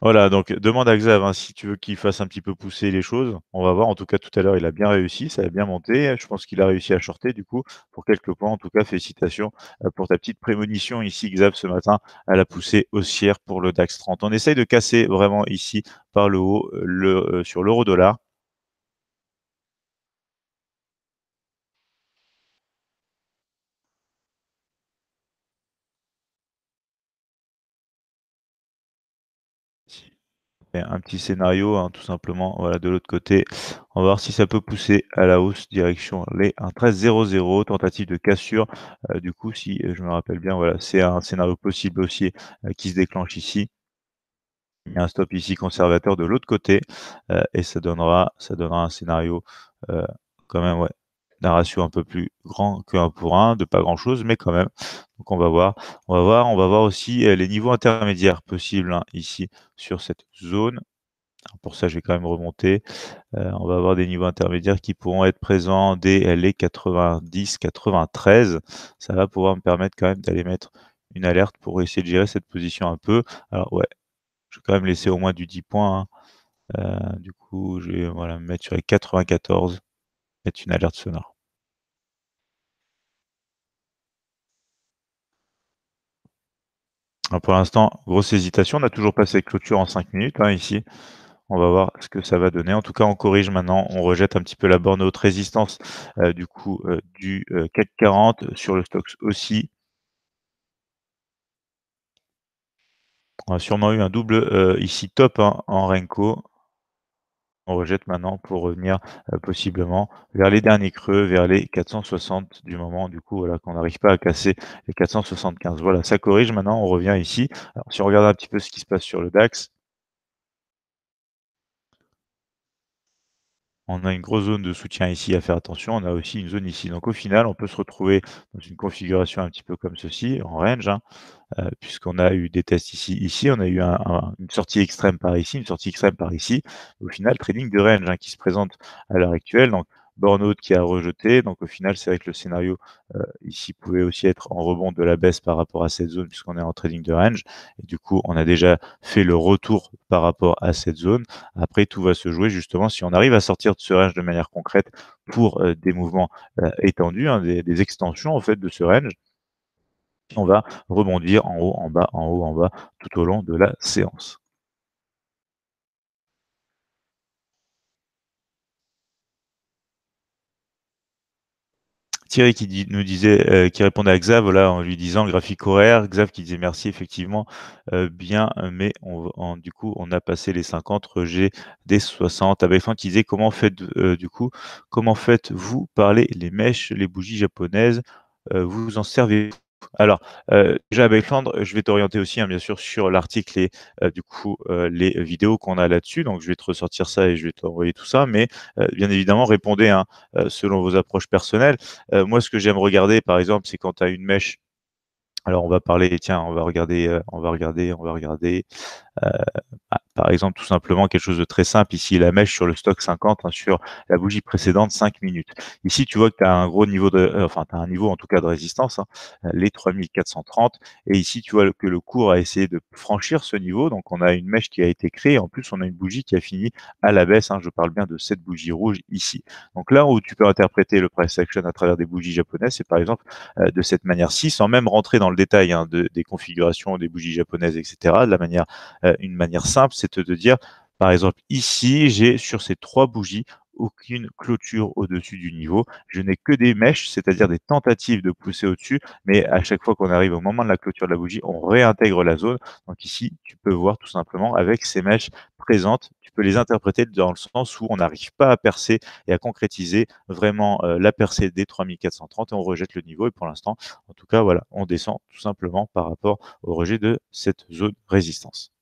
Voilà, donc demande à Xav hein, si tu veux qu'il fasse un petit peu pousser les choses. On va voir, en tout cas tout à l'heure, il a bien réussi, ça a bien monté. Je pense qu'il a réussi à shorter du coup pour quelques points. En tout cas, félicitations euh, pour ta petite prémonition ici, Xav, ce matin, à la poussée haussière pour le DAX 30. On essaye de casser vraiment ici par le haut le, euh, sur l'euro dollar un petit scénario, hein, tout simplement, voilà, de l'autre côté. On va voir si ça peut pousser à la hausse, direction les 13,00 tentative de cassure. Euh, du coup, si je me rappelle bien, voilà, c'est un scénario possible aussi euh, qui se déclenche ici. Il y a un stop ici conservateur de l'autre côté euh, et ça donnera, ça donnera un scénario quand même ouais, ratio un peu plus grand que pour un de pas grand-chose, mais quand même. Donc on va voir. On va voir, on va voir aussi euh, les niveaux intermédiaires possibles hein, ici sur cette zone. Pour ça, j'ai quand même remonté euh, on va avoir des niveaux intermédiaires qui pourront être présents dès les 90, 93. Ça va pouvoir me permettre quand même d'aller mettre une alerte pour essayer de gérer cette position un peu. Alors ouais, je vais quand même laisser au moins du 10 points. Hein. Euh, du coup, je vais voilà, me mettre sur les 94, mettre une alerte sonore. Ah, pour l'instant, grosse hésitation. On a toujours passé clôture en 5 minutes hein, ici. On va voir ce que ça va donner. En tout cas, on corrige maintenant. On rejette un petit peu la borne haute résistance euh, du coup euh, du 440 euh, sur le stock aussi. On a sûrement eu un double ici top hein, en Renko on rejette maintenant pour revenir euh, possiblement vers les derniers creux, vers les 460 du moment du coup voilà qu'on n'arrive pas à casser les 475. Voilà, ça corrige maintenant, on revient ici. Alors, si on regarde un petit peu ce qui se passe sur le DAX, On a une grosse zone de soutien ici à faire attention. On a aussi une zone ici. Donc au final, on peut se retrouver dans une configuration un petit peu comme ceci, en range. Hein. Euh, puisqu'on a eu des tests ici, ici, on a eu une sortie extrême par ici, une sortie extrême par ici. Au final, trading de range hein, qui se présente à l'heure actuelle. Donc, Burnout qui a rejeté. Donc au final, c'est vrai que le scénario euh, ici pouvait aussi être en rebond de la baisse par rapport à cette zone puisqu'on est en trading de range. Et du coup, on a déjà fait le retour par rapport à cette zone. Après, tout va se jouer justement si on arrive à sortir de ce range de manière concrète pour euh, des mouvements étendus, hein, des, des, extensions en fait de ce range on va rebondir en haut, en bas, en haut, en bas, tout au long de la séance. Thierry qui nous disait, euh, qui répondait à Xav en lui disant graphique horaire. Xav qui disait merci, effectivement, euh, bien, mais on, du coup, on a passé les 50, j'ai des 60. Avec qui disait comment faites euh, du coup, comment faites-vous parler les mèches, les bougies japonaises Vous en servez alors, euh, déjà avec Flandre, je vais t'orienter aussi, hein, bien sûr, sur l'article et euh, du coup, euh, les vidéos qu'on a là-dessus. Donc, je vais te ressortir ça et je vais t'envoyer tout ça. Mais bien évidemment, répondez hein, selon vos approches personnelles. moi, ce que j'aime regarder, par exemple, c'est quand tu as une mèche. Alors, on va parler, tiens, on va regarder, on va regarder, on va regarder. Par exemple, tout simplement quelque chose de très simple. Ici, la mèche sur le stock 50, hein, sur la bougie précédente, 5 minutes. Ici, tu vois que tu as un gros niveau de, euh, enfin, un niveau en tout cas de résistance, hein, les 3430. Et ici, tu vois que le cours a essayé de franchir ce niveau. Donc, on a une mèche qui a été créée. En plus, on a une bougie qui a fini à la baisse. Hein. je parle bien de cette bougie rouge ici. Donc là où tu peux interpréter le price action à travers des bougies japonaises, c'est par exemple euh, de cette manière-ci, sans même rentrer dans le détail des configurations des bougies japonaises, etc. De la manière, euh, une manière simple, c'est de dire, par exemple, ici, j'ai sur ces trois bougies aucune clôture au-dessus du niveau. Je n'ai que des mèches, c'est-à-dire des tentatives de pousser au-dessus, mais à chaque fois qu'on arrive au moment de la clôture de la bougie, on réintègre la zone. Donc ici, tu peux voir tout simplement avec ces mèches présentes, tu peux les interpréter dans le sens où on n'arrive pas à percer et à concrétiser vraiment euh, la percée des 3430 et on rejette le niveau. Et pour l'instant, en tout cas, voilà, on descend tout simplement par rapport au rejet de cette zone résistance.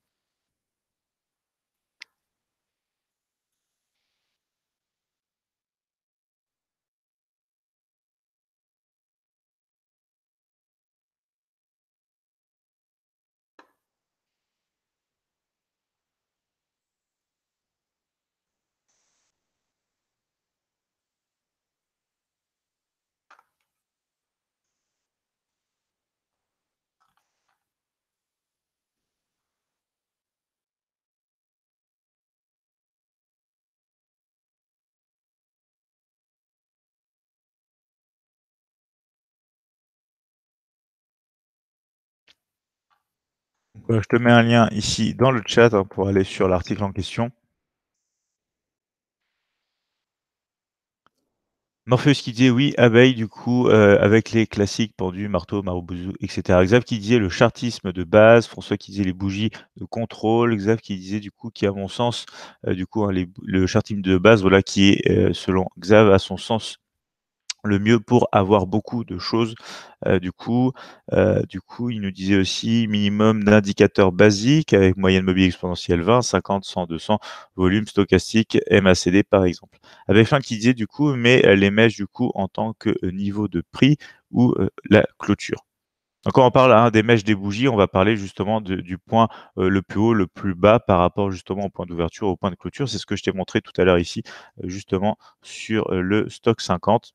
Euh, je te mets un lien ici dans le chat hein, pour aller sur l'article en question. Morpheus qui disait oui, abeille, du coup, euh, avec les classiques pendu, marteau, marobouzou, etc. Xav qui disait le chartisme de base, François qui disait les bougies de contrôle, Xav qui disait du coup, qui a mon sens, euh, du coup, hein, le chartisme de base, voilà, qui est, selon Xav, à son sens le mieux pour avoir beaucoup de choses. Euh, du, coup, euh, du coup, il nous disait aussi minimum d'indicateurs basiques avec moyenne mobile exponentielle 20, 50, 100, 200, volume stochastique, MACD par exemple. Avec fin qui disait du coup, mais euh, les mèches du coup en tant que niveau de prix ou la clôture. Donc, quand on parle hein, des mèches des bougies, on va parler justement du point le plus haut, le plus bas par rapport justement au point d'ouverture, au point de clôture. C'est ce que je t'ai montré tout à l'heure ici, justement sur le stock 50.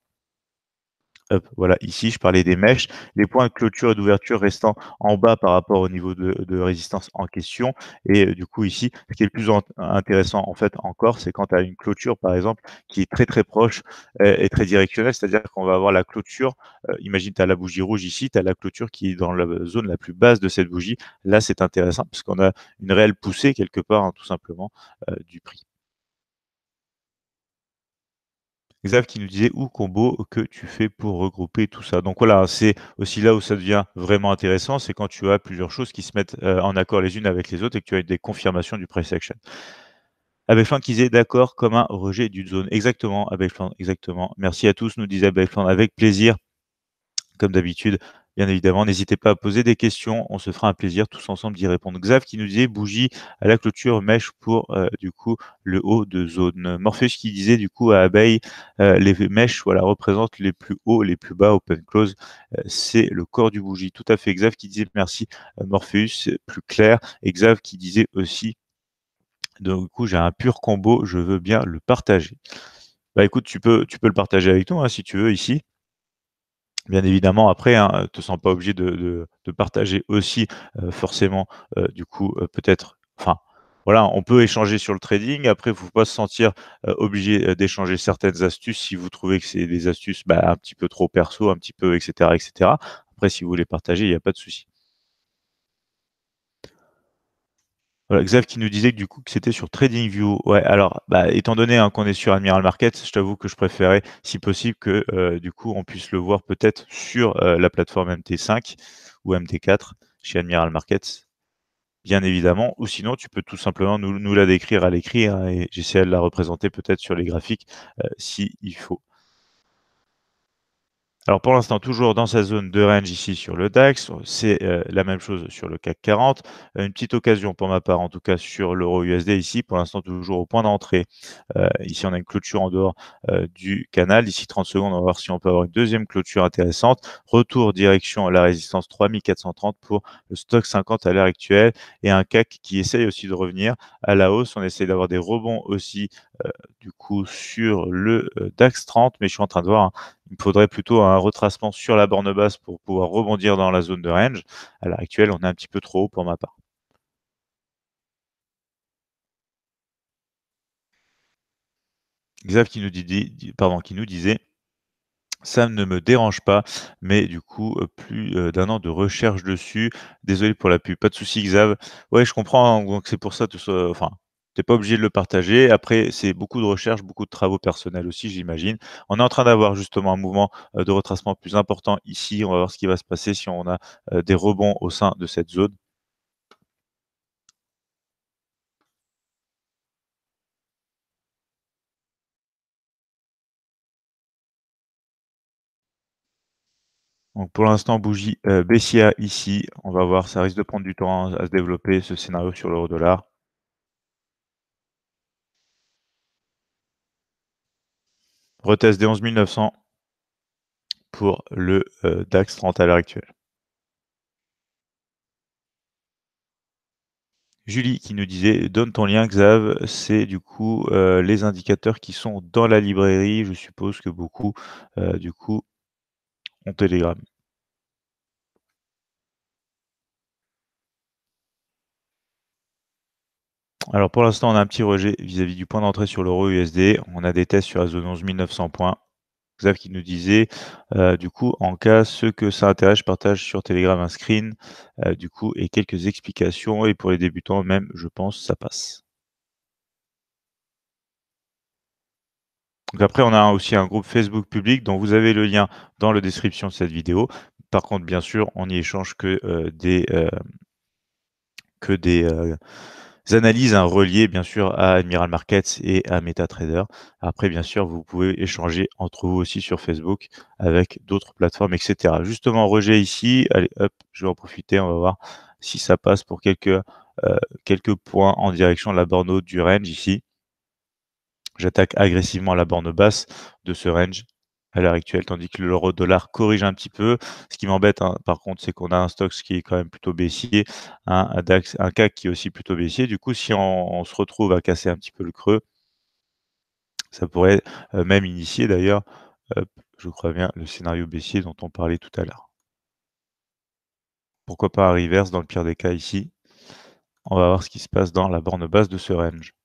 Voilà, ici, je parlais des mèches. Les points de clôture et d'ouverture restant en bas par rapport au niveau de, résistance en question. Et euh, du coup, ici, ce qui est le plus intéressant, en fait, encore, c'est quand tu as une clôture, par exemple, qui est très, très proche euh, et, très directionnelle. C'est-à-dire qu'on va avoir la clôture. Euh, imagine, tu as la bougie rouge ici, tu as la clôture qui est dans la zone la plus basse de cette bougie. Là, c'est intéressant parce qu'on a une réelle poussée quelque part, hein, tout simplement, du prix. qui nous disait où combo que tu fais pour regrouper tout ça. Donc voilà, c'est aussi là où ça devient vraiment intéressant, c'est quand tu as plusieurs choses qui se mettent euh, en accord les unes avec les autres et que tu as des confirmations du price action. Avec fin qui disait d'accord comme un rejet d'une zone. Exactement, avec exactement. Merci à tous, nous disait avec plaisir. Comme d'habitude, Bien évidemment, n'hésitez pas à poser des questions. On se fera un plaisir tous ensemble d'y répondre. Xav qui nous disait bougie à la clôture, mèche pour euh, du coup le haut de zone. Morpheus qui disait du coup à abeille, euh, les mèches voilà, représentent les plus hauts, les plus bas, open close. Euh, c'est le corps du bougie. Tout à fait. Xav qui disait merci Morpheus, plus clair. Et Xav qui disait aussi, donc, du coup j'ai un pur combo, je veux bien le partager. Bah écoute, tu peux, tu peux le partager avec toi hein, si tu veux ici. Bien évidemment, après, ne hein, euh, te sens pas obligé de, partager aussi euh, forcément, euh, du coup, peut-être, enfin, voilà, on peut échanger sur le trading. Après, vous ne pas se sentir obligé d'échanger certaines astuces si vous trouvez que c'est des astuces bah, un petit peu trop perso, un petit peu, etc., etc. Après, si vous voulez partager, il n'y a pas de souci. Voilà, Xav qui nous disait que du coup que c'était sur TradingView. Ouais, alors bah, étant donné hein, qu'on est sur Admiral Markets, je t'avoue que je préférais, si possible, que euh, du coup on puisse le voir peut-être sur euh, la plateforme MT5 ou MT4 chez Admiral Markets, bien évidemment. Ou sinon, tu peux tout simplement nous, nous la décrire à l'écrit hein, et j'essaie de la représenter peut-être sur les graphiques euh, s'il faut. Alors pour l'instant, toujours dans sa zone de range ici sur le DAX, c'est euh, la même chose sur le CAC 40. Euh, une petite occasion pour ma part, en tout cas sur l'euro USD ici, pour l'instant toujours au point d'entrée. Euh, ici, on a une clôture en dehors du canal. Ici 30 secondes, on va voir si on peut avoir une deuxième clôture intéressante. Retour direction à la résistance 3430 pour le stock 50 à l'heure actuelle et un CAC qui essaye aussi de revenir à la hausse. On essaye d'avoir des rebonds aussi du coup sur le DAX 30, mais je suis en train de voir hein, il faudrait plutôt un retracement sur la borne basse pour pouvoir rebondir dans la zone de range. À l'heure actuelle, on est un petit peu trop haut pour ma part. Xav qui nous, dit, pardon, qui nous disait ça ne me dérange pas, mais du coup, euh, plus euh, d'un an de recherche dessus. Désolé pour la pub, pas de souci, Xav. Ouais, je comprends, que hein, c'est pour ça, tout ça, enfin, pas obligé de le partager. Après, c'est beaucoup de recherche, beaucoup de travaux personnels aussi, j'imagine. On est en train d'avoir justement un mouvement euh, de retracement plus important ici. On va voir ce qui va se passer si on a euh, des rebonds au sein de cette zone. Donc pour l'instant, bougie euh, baissière ici. On va voir, ça risque de prendre du temps hein, à se développer ce scénario sur l'euro dollar. Retest des 11 900 pour le euh, DAX 30 à l'heure actuelle. Julie qui nous disait donne ton lien Xav, c'est du coup euh, les indicateurs qui sont dans la librairie. Je suppose que beaucoup euh, du coup ont Telegram. Alors pour l'instant, on a un petit rejet vis-à-vis du point d'entrée sur l'euro USD. On a des tests sur la zone 11 900 points. Xav qui nous disait, euh, du coup, en cas ce que ça intéresse, je partage sur Telegram un screen, euh, du coup, et quelques explications. Et pour les débutants, même, je pense, ça passe. Donc après, on a aussi un groupe Facebook public dont vous avez le lien dans la description de cette vidéo. Par contre, bien sûr, on n'y échange que euh, des... que des analyses un reliées bien sûr à Admiral Markets et à MetaTrader. Après, bien sûr, vous pouvez échanger entre vous aussi sur Facebook avec d'autres plateformes, etc. Justement, rejet ici, allez hop, je vais en profiter, on va voir si ça passe pour quelques, euh, quelques points en direction de la borne haute du range ici. J'attaque agressivement la borne basse de ce range à l'heure actuelle, tandis que l'euro dollar corrige un petit peu. Ce qui m'embête, hein, par contre, c'est qu'on a un stock qui est quand même plutôt baissier, un, DAX, un CAC qui est aussi plutôt baissier. Du coup, si on, se retrouve à casser un petit peu le creux, ça pourrait euh, même initier d'ailleurs, je crois bien, le scénario baissier dont on parlait tout à l'heure. Pourquoi pas un reverse dans le pire des cas ici On va voir ce qui se passe dans la borne basse de ce range.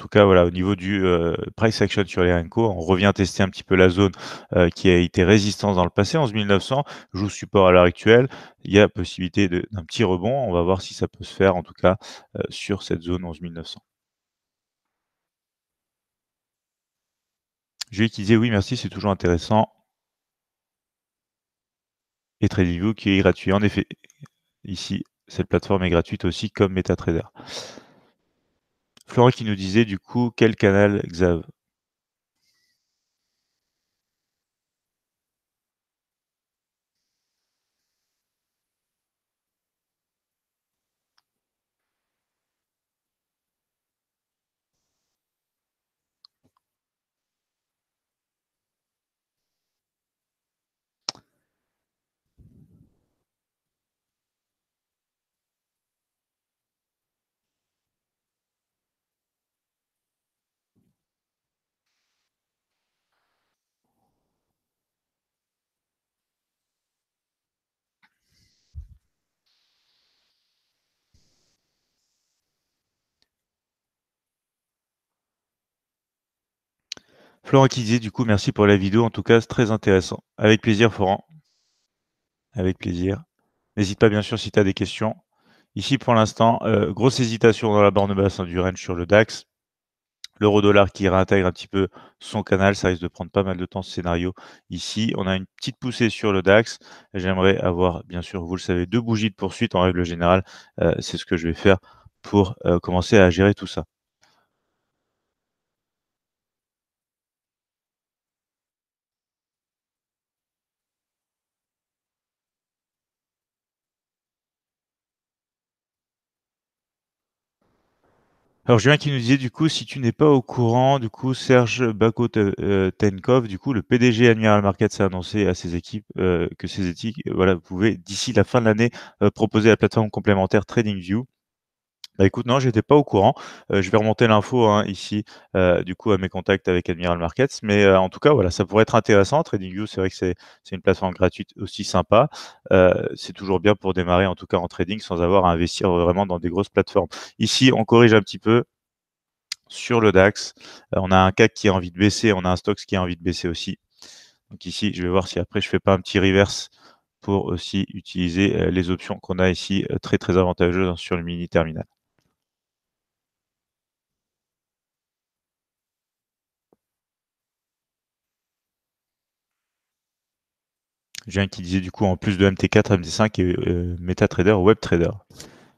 En tout cas, voilà, au niveau du euh, price action sur les Renko, on revient tester un petit peu la zone euh, qui a été résistante dans le passé, 11 900, joue support à l'heure actuelle. Il y a possibilité d'un petit rebond. On va voir si ça peut se faire, en tout cas, euh, sur cette zone 11 900. Julie qui disait oui, merci, c'est toujours intéressant. Et Tradeview qui est gratuit. En effet, ici, cette plateforme est gratuite aussi comme MetaTrader. Florent qui nous disait du coup quel canal Xav Florent qui disait du coup merci pour la vidéo, en tout cas c'est très intéressant. Avec plaisir Florent. Avec plaisir. N'hésite pas bien sûr si tu as des questions. Ici pour l'instant, euh, grosse hésitation dans la borne basse hein, du range sur le DAX. L'euro dollar qui réintègre un petit peu son canal, ça risque de prendre pas mal de temps ce scénario ici. On a une petite poussée sur le DAX. J'aimerais avoir, bien sûr, vous le savez, deux bougies de poursuite en règle générale. Euh, c'est ce que je vais faire pour euh, commencer à gérer tout ça. Alors Julien qui nous disait du coup, si tu n'es pas au courant, du coup Serge Bako Tenkov, du coup le PDG Admiral Markets a annoncé à ses équipes euh, que ces éthiques, voilà, vous d'ici la fin de l'année euh, proposer la plateforme complémentaire TradingView bah, écoute, non, j'étais pas au courant. Euh, je vais remonter l'info hein, ici, euh, du coup, à mes contacts avec Admiral Markets. Mais euh, en tout cas, voilà, ça pourrait être intéressant. TradingView, c'est vrai que c'est une plateforme gratuite aussi sympa. c'est toujours bien pour démarrer, en tout cas en trading, sans avoir à investir vraiment dans des grosses plateformes. Ici, on corrige un petit peu sur le DAX. on a un CAC qui a envie de baisser, on a un STOXX qui a envie de baisser aussi. Donc ici, je vais voir si après je fais pas un petit reverse pour aussi utiliser les options qu'on a ici très très avantageuses sur le mini terminal. J'ai un qui disait du coup en plus de MT4, MT5 et euh, MetaTrader, WebTrader.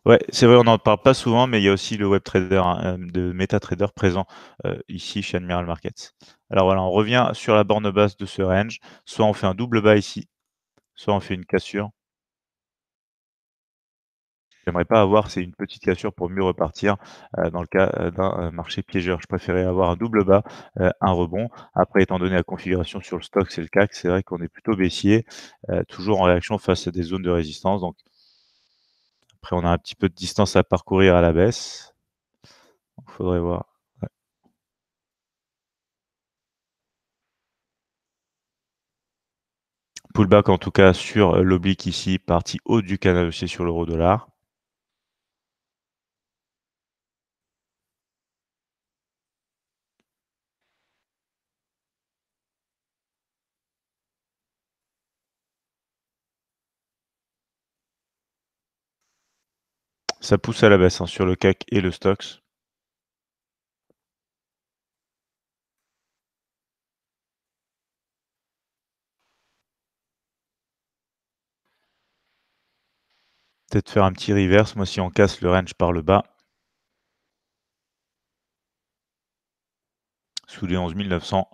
Ouais, c'est vrai, on n'en parle pas souvent, mais il y a aussi le WebTrader trader hein, euh, de MetaTrader présent euh, ici chez Admiral Markets. Alors voilà, on revient sur la borne basse de ce range. Soit on fait un double bas ici, soit on fait une cassure J'aimerais pas avoir, c'est une petite cassure pour mieux repartir euh, dans le cas euh, d'un euh, marché piégeur. Je préférais avoir un double bas, un rebond. Après, étant donné la configuration sur le stock, c'est le CAC, c'est vrai qu'on est plutôt baissier, toujours en réaction face à des zones de résistance. Donc, après, on a un petit peu de distance à parcourir à la baisse. Il faudrait voir. Pullback en tout cas sur l'oblique ici, partie haut du canal aussi sur l'euro dollar. Ça pousse à la baisse hein, sur le CAC et le Stoxx. Peut-être faire un petit reverse, moi si on casse le range par le bas. Sous les 11 900.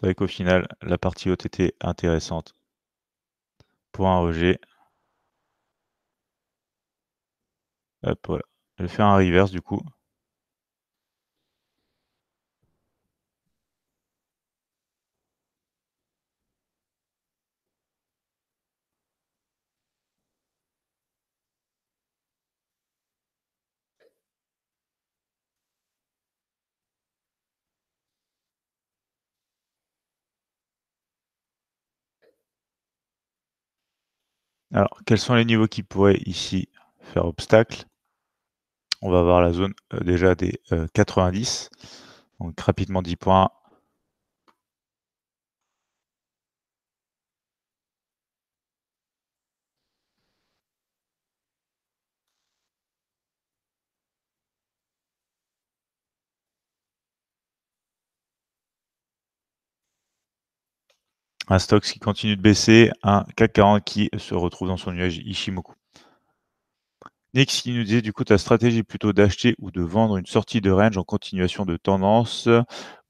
C'est vrai qu'au final, la partie haute était intéressante pour un rejet. Je vais faire un reverse du coup. Alors, quels sont les niveaux qui pourraient ici faire obstacle On va voir la zone euh, déjà des 90, euh, donc rapidement 10 points un stock qui continue de baisser, un CAC 40 qui se retrouve dans son nuage Ishimoku. Nix qui nous disait du coup ta stratégie plutôt d'acheter ou de vendre une sortie de range en continuation de tendance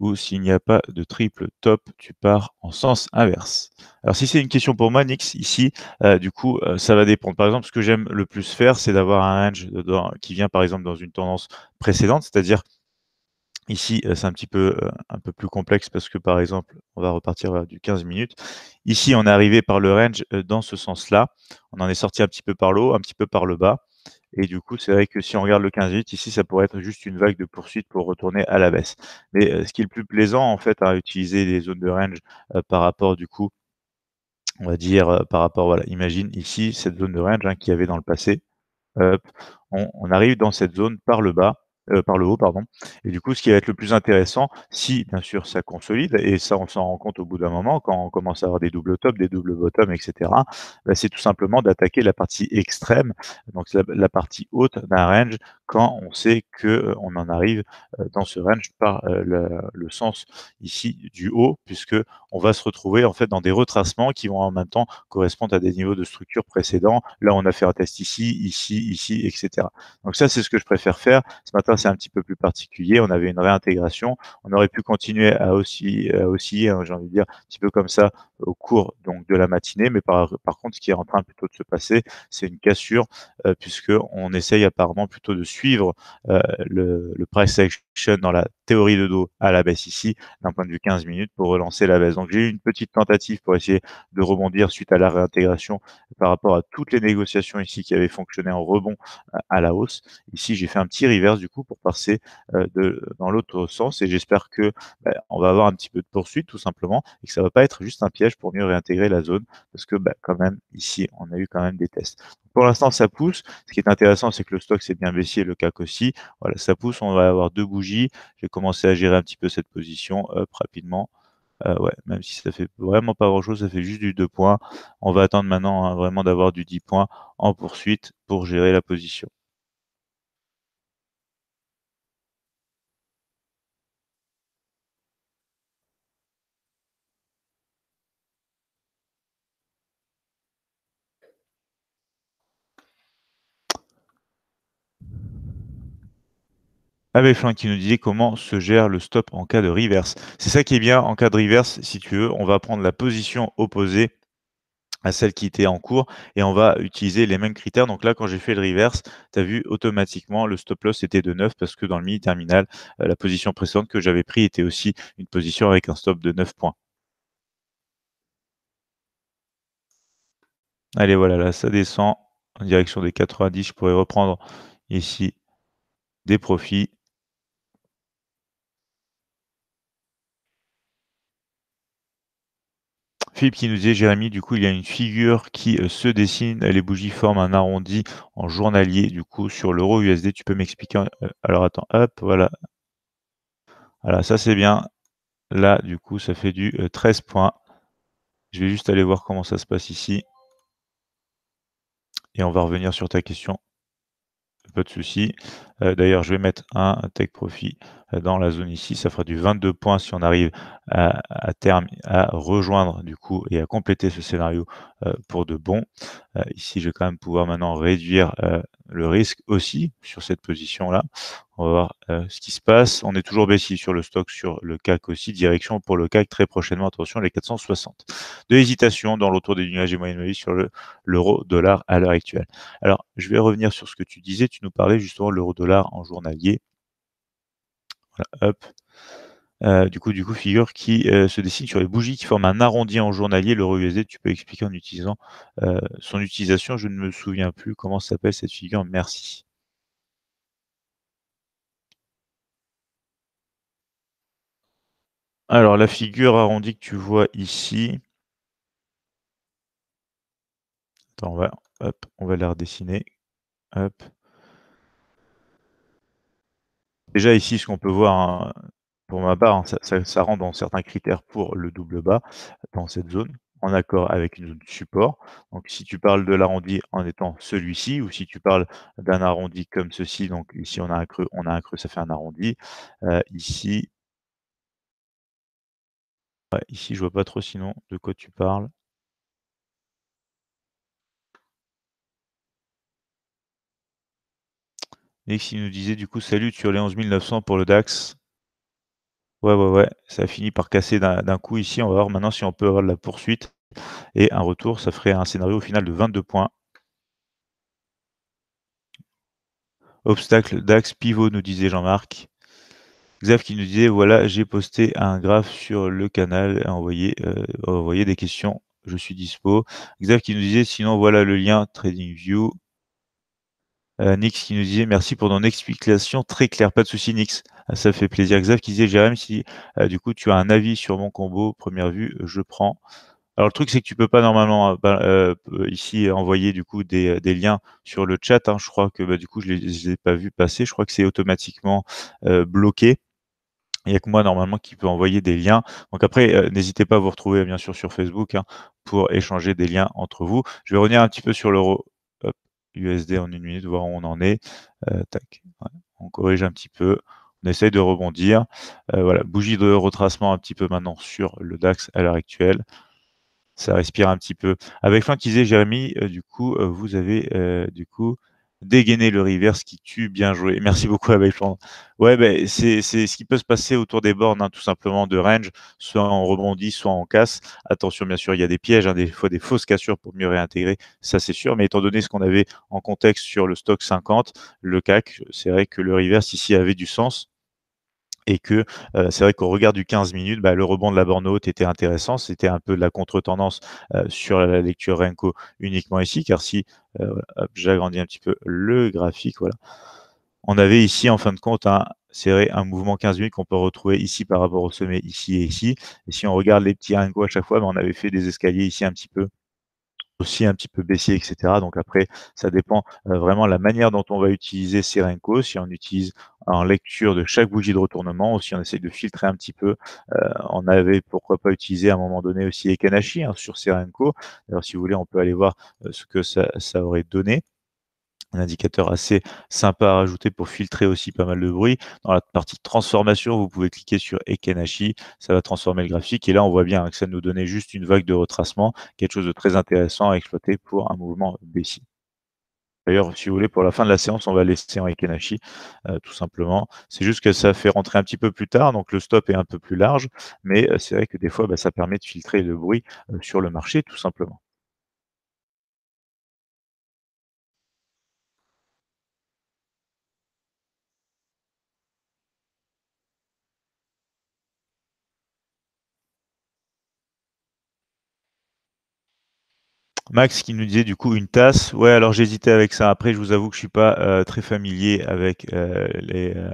ou s'il n'y a pas de triple top, tu pars en sens inverse. Alors si c'est une question pour moi, Nix, ici, euh, du coup, euh, ça va dépendre. Par exemple, ce que j'aime le plus faire, c'est d'avoir un range qui vient par exemple dans une tendance précédente, c'est-à-dire Ici, euh, c'est un petit peu, euh, un peu plus complexe parce que, par exemple, on va repartir vers du 15 minutes. Ici, on est arrivé par le range euh, dans ce sens-là. On en est sorti un petit peu par l'eau, un petit peu par le bas. Et du coup, c'est vrai que si on regarde le 15 minutes, ici, ça pourrait être juste une vague de poursuite pour retourner à la baisse. Mais ce qui est le plus plaisant, en fait, à utiliser des zones de range par rapport, du coup, on va dire, par rapport, voilà, imagine ici, cette zone de range hein, qu'il y avait dans le passé. on arrive dans cette zone par le bas euh, par le haut, pardon. Et du coup, ce qui va être le plus intéressant, si bien sûr ça consolide, et ça on s'en rend compte au bout d'un moment, quand on commence à avoir des double tops, des double bottoms, etc., bah, c'est tout simplement d'attaquer la partie extrême, donc la partie haute d'un range quand on sait que on en arrive dans ce range par le, sens ici du haut, puisque on va se retrouver en fait dans des retracements qui vont en même temps correspondre à des niveaux de structure précédents. Là, on a fait un test ici, ici, ici, etc. Donc ça, c'est ce que je préfère faire. Ce matin, c'est un petit peu plus particulier. On avait une réintégration. On aurait pu continuer à aussi, hein, j'ai envie de dire, un petit peu comme ça au cours donc de la matinée. Mais par, contre, ce qui est en train plutôt de se passer, c'est une cassure, puisqu'on puisque on essaye apparemment plutôt de suivre suivre euh, le, le price action dans la théorie de dos à la baisse ici, d'un point de vue 15 minutes pour relancer la baisse. Donc j'ai eu une petite tentative pour essayer de rebondir suite à la réintégration par rapport à toutes les négociations ici qui avaient fonctionné en rebond euh, à la hausse. Ici, j'ai fait un petit reverse du coup pour passer euh, de, dans l'autre sens et j'espère que bah, on va avoir un petit peu de poursuite tout simplement et que ça va pas être juste un piège pour mieux réintégrer la zone parce que bah, quand même ici, on a eu quand même des tests. Pour l'instant, ça pousse. Ce qui est intéressant, c'est que le stock s'est bien baissé, le CAC aussi. Voilà, ça pousse. On va avoir deux bougies. J'ai commencer à gérer un petit peu cette position, rapidement. Euh, ouais, même si ça fait vraiment pas grand chose, ça fait juste du 2 points. On va attendre maintenant hein, vraiment d'avoir du 10 points en poursuite pour gérer la position. avec Flin qui nous disait comment se gère le stop en cas de reverse. C'est ça qui est bien en cas de reverse, si tu veux, on va prendre la position opposée à celle qui était en cours et on va utiliser les mêmes critères. Donc là, quand j'ai fait le reverse, tu as vu automatiquement le stop loss était de 9 parce que dans le mini terminal, euh, la position précédente que j'avais prise était aussi une position avec un stop de 9 points. Allez, voilà, là, ça descend en direction des 90. Je pourrais reprendre ici des profits. qui nous dit, Jérémy, du coup, il y a une figure qui euh, se dessine, les bougies forment un arrondi en journalier, du coup, sur l'euro USD. Tu peux m'expliquer euh, Alors attends, hop, voilà. Voilà, ça c'est bien. Là, du coup, ça fait du 13 euh, points. Je vais juste aller voir comment ça se passe ici. Et on va revenir sur ta question. Pas de souci. Euh, d'ailleurs, je vais mettre un take profit euh, dans la zone ici. Ça fera du 22 points si on arrive à, terme à rejoindre du coup et à compléter ce scénario euh, pour de bons ici, je vais quand même pouvoir maintenant réduire le risque aussi sur cette position-là. On va voir ce qui se passe. On est toujours baissé sur le stock, sur le CAC aussi. Direction pour le CAC très prochainement, attention, les 460. De hésitation dans l'autour des nuages et moyennes vie sur l'euro-dollar à l'heure actuelle. Alors, je vais revenir sur ce que tu disais. Tu nous parlais justement de l'euro-dollar en journalier. Euh, du coup, du coup, figure qui euh, se dessine sur les bougies qui forment un arrondi en journalier. Le USD, tu peux expliquer en utilisant euh, son utilisation. Je ne me souviens plus comment s'appelle cette figure. Merci. Alors, la figure arrondie que tu vois ici. on va, on va la redessiner. Déjà ici, ce qu'on peut voir, hein, pour ma part, hein, ça, rend dans certains critères pour le double bas dans cette zone en accord avec une zone de support. Donc si tu parles de l'arrondi en étant celui-ci, ou si tu parles d'un arrondi comme ceci, donc ici on a un creux, on a un creux, ça fait un arrondi. Euh, ici, ouais, ici je vois pas trop sinon de quoi tu parles. Nix, nous disait du coup, salut, sur les 11 900 pour le DAX. Ouais, ouais, ouais, ça finit par casser d'un coup ici. On va voir maintenant si on peut avoir de la poursuite et un retour. Ça ferait un scénario au final de 22 points. Obstacle DAX pivot, nous disait Jean-Marc. Xav qui nous disait voilà, j'ai posté un graphe sur le canal, envoyez, envoyé envoyez des questions, je suis dispo. Xav qui nous disait sinon voilà le lien TradingView. Euh, Nix qui nous disait merci pour ton explication très claire. Pas de souci, Nix. Ah, ça fait plaisir. Xav qui disait Jérém, si euh, du coup tu as un avis sur mon combo, première vue, je prends. Alors le truc c'est que tu peux pas normalement euh, bah, ici envoyer du coup des, liens sur le chat. Hein. Je crois que bah, du coup je ne les ai pas vu passer. Je crois que c'est automatiquement bloqué. Il n'y a que moi normalement qui peut envoyer des liens. Donc après, n'hésitez pas à vous retrouver bien sûr sur Facebook hein, pour échanger des liens entre vous. Je vais revenir un petit peu sur l'euro USD en une minute, voir où on en est. Euh, tac, on corrige un petit peu. On essaye de rebondir. Euh, voilà, bougie de retracement un petit peu maintenant sur le DAX à l'heure actuelle. Ça respire un petit peu. Avec fin qu'ils Jérémy, euh, du coup, vous avez du coup dégainer le reverse qui tue bien joué. Merci beaucoup Abel. Ouais, ben, c'est ce qui peut se passer autour des bornes, hein, tout simplement, de range, soit en rebondit, soit en casse. Attention, bien sûr, il y a des pièges, hein, des fois des fausses cassures pour mieux réintégrer, ça c'est sûr. Mais étant donné ce qu'on avait en contexte sur le stock 50, le CAC, c'est vrai que le reverse ici avait du sens et que euh, c'est vrai qu'au regard du 15 minutes, bah, le rebond de la borne haute était intéressant. C'était un peu de la contre-tendance euh, sur la lecture Renko uniquement ici, car si euh, j'agrandis un petit peu le graphique, voilà. On avait ici en fin de compte un, un mouvement 15 minutes qu'on peut retrouver ici par rapport au sommet, ici et ici. Et si on regarde les petits Renko à chaque fois, bah, on avait fait des escaliers ici un petit peu aussi un petit peu baissier, etc. Donc après, ça dépend euh, vraiment la manière dont on va utiliser Serenco. si on utilise en lecture de chaque bougie de retournement, ou si on essaie de filtrer un petit peu, euh, on avait pourquoi pas utilisé à un moment donné aussi Ekanashi hein, sur Serenco. Alors si vous voulez, on peut aller voir euh, ce que ça, ça aurait donné un indicateur assez sympa à rajouter pour filtrer aussi pas mal de bruit. Dans la partie transformation, vous pouvez cliquer sur Ekenashi, ça va transformer le graphique. Et là, on voit bien hein, que ça nous donnait juste une vague de retracement, quelque chose de très intéressant à exploiter pour un mouvement baissier. D'ailleurs, si vous voulez, pour la fin de la séance, on va laisser en Ekenashi, euh, tout simplement. C'est juste que ça fait rentrer un petit peu plus tard, donc le stop est un peu plus large, mais euh, c'est vrai que des fois, bah, ça permet de filtrer le bruit euh, sur le marché, tout simplement. Max qui nous disait du coup une tasse. Ouais, alors j'hésitais avec ça. Après, je vous avoue que je suis pas euh, très familier avec euh, les, euh,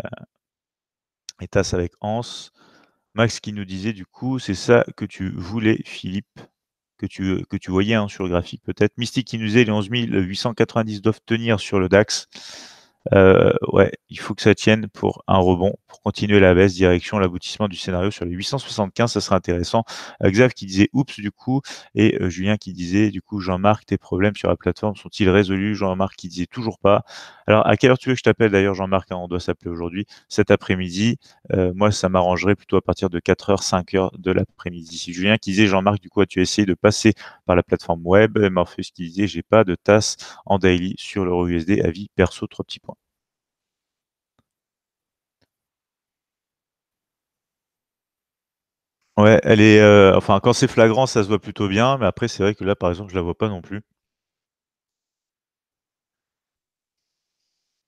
les, tasses avec ans Max qui nous disait du coup, c'est ça que tu voulais, Philippe, que tu, que tu voyais hein, sur le graphique peut-être. Mystique qui nous disait les 11 890 doivent tenir sur le DAX. Euh, ouais, il faut que ça tienne pour un rebond, pour continuer la baisse, direction l'aboutissement du scénario sur les 875, ça serait intéressant. Euh, Xav qui disait oups du coup, et euh, Julien qui disait du coup Jean-Marc, tes problèmes sur la plateforme sont-ils résolus Jean-Marc qui disait toujours pas. Alors à quelle heure tu veux que je t'appelle d'ailleurs Jean-Marc hein, On doit s'appeler aujourd'hui, cet après-midi. moi, ça m'arrangerait plutôt à partir de 4h, 5h de l'après-midi. si Julien qui disait Jean-Marc, du coup, tu essayé de passer par la plateforme web Morpheus qui disait j'ai pas de tasse en daily sur l'euro USD, avis perso, trop petit point. Ouais, elle est, euh, enfin, quand c'est flagrant, ça se voit plutôt bien, mais après, c'est vrai que là, par exemple, je la vois pas non plus.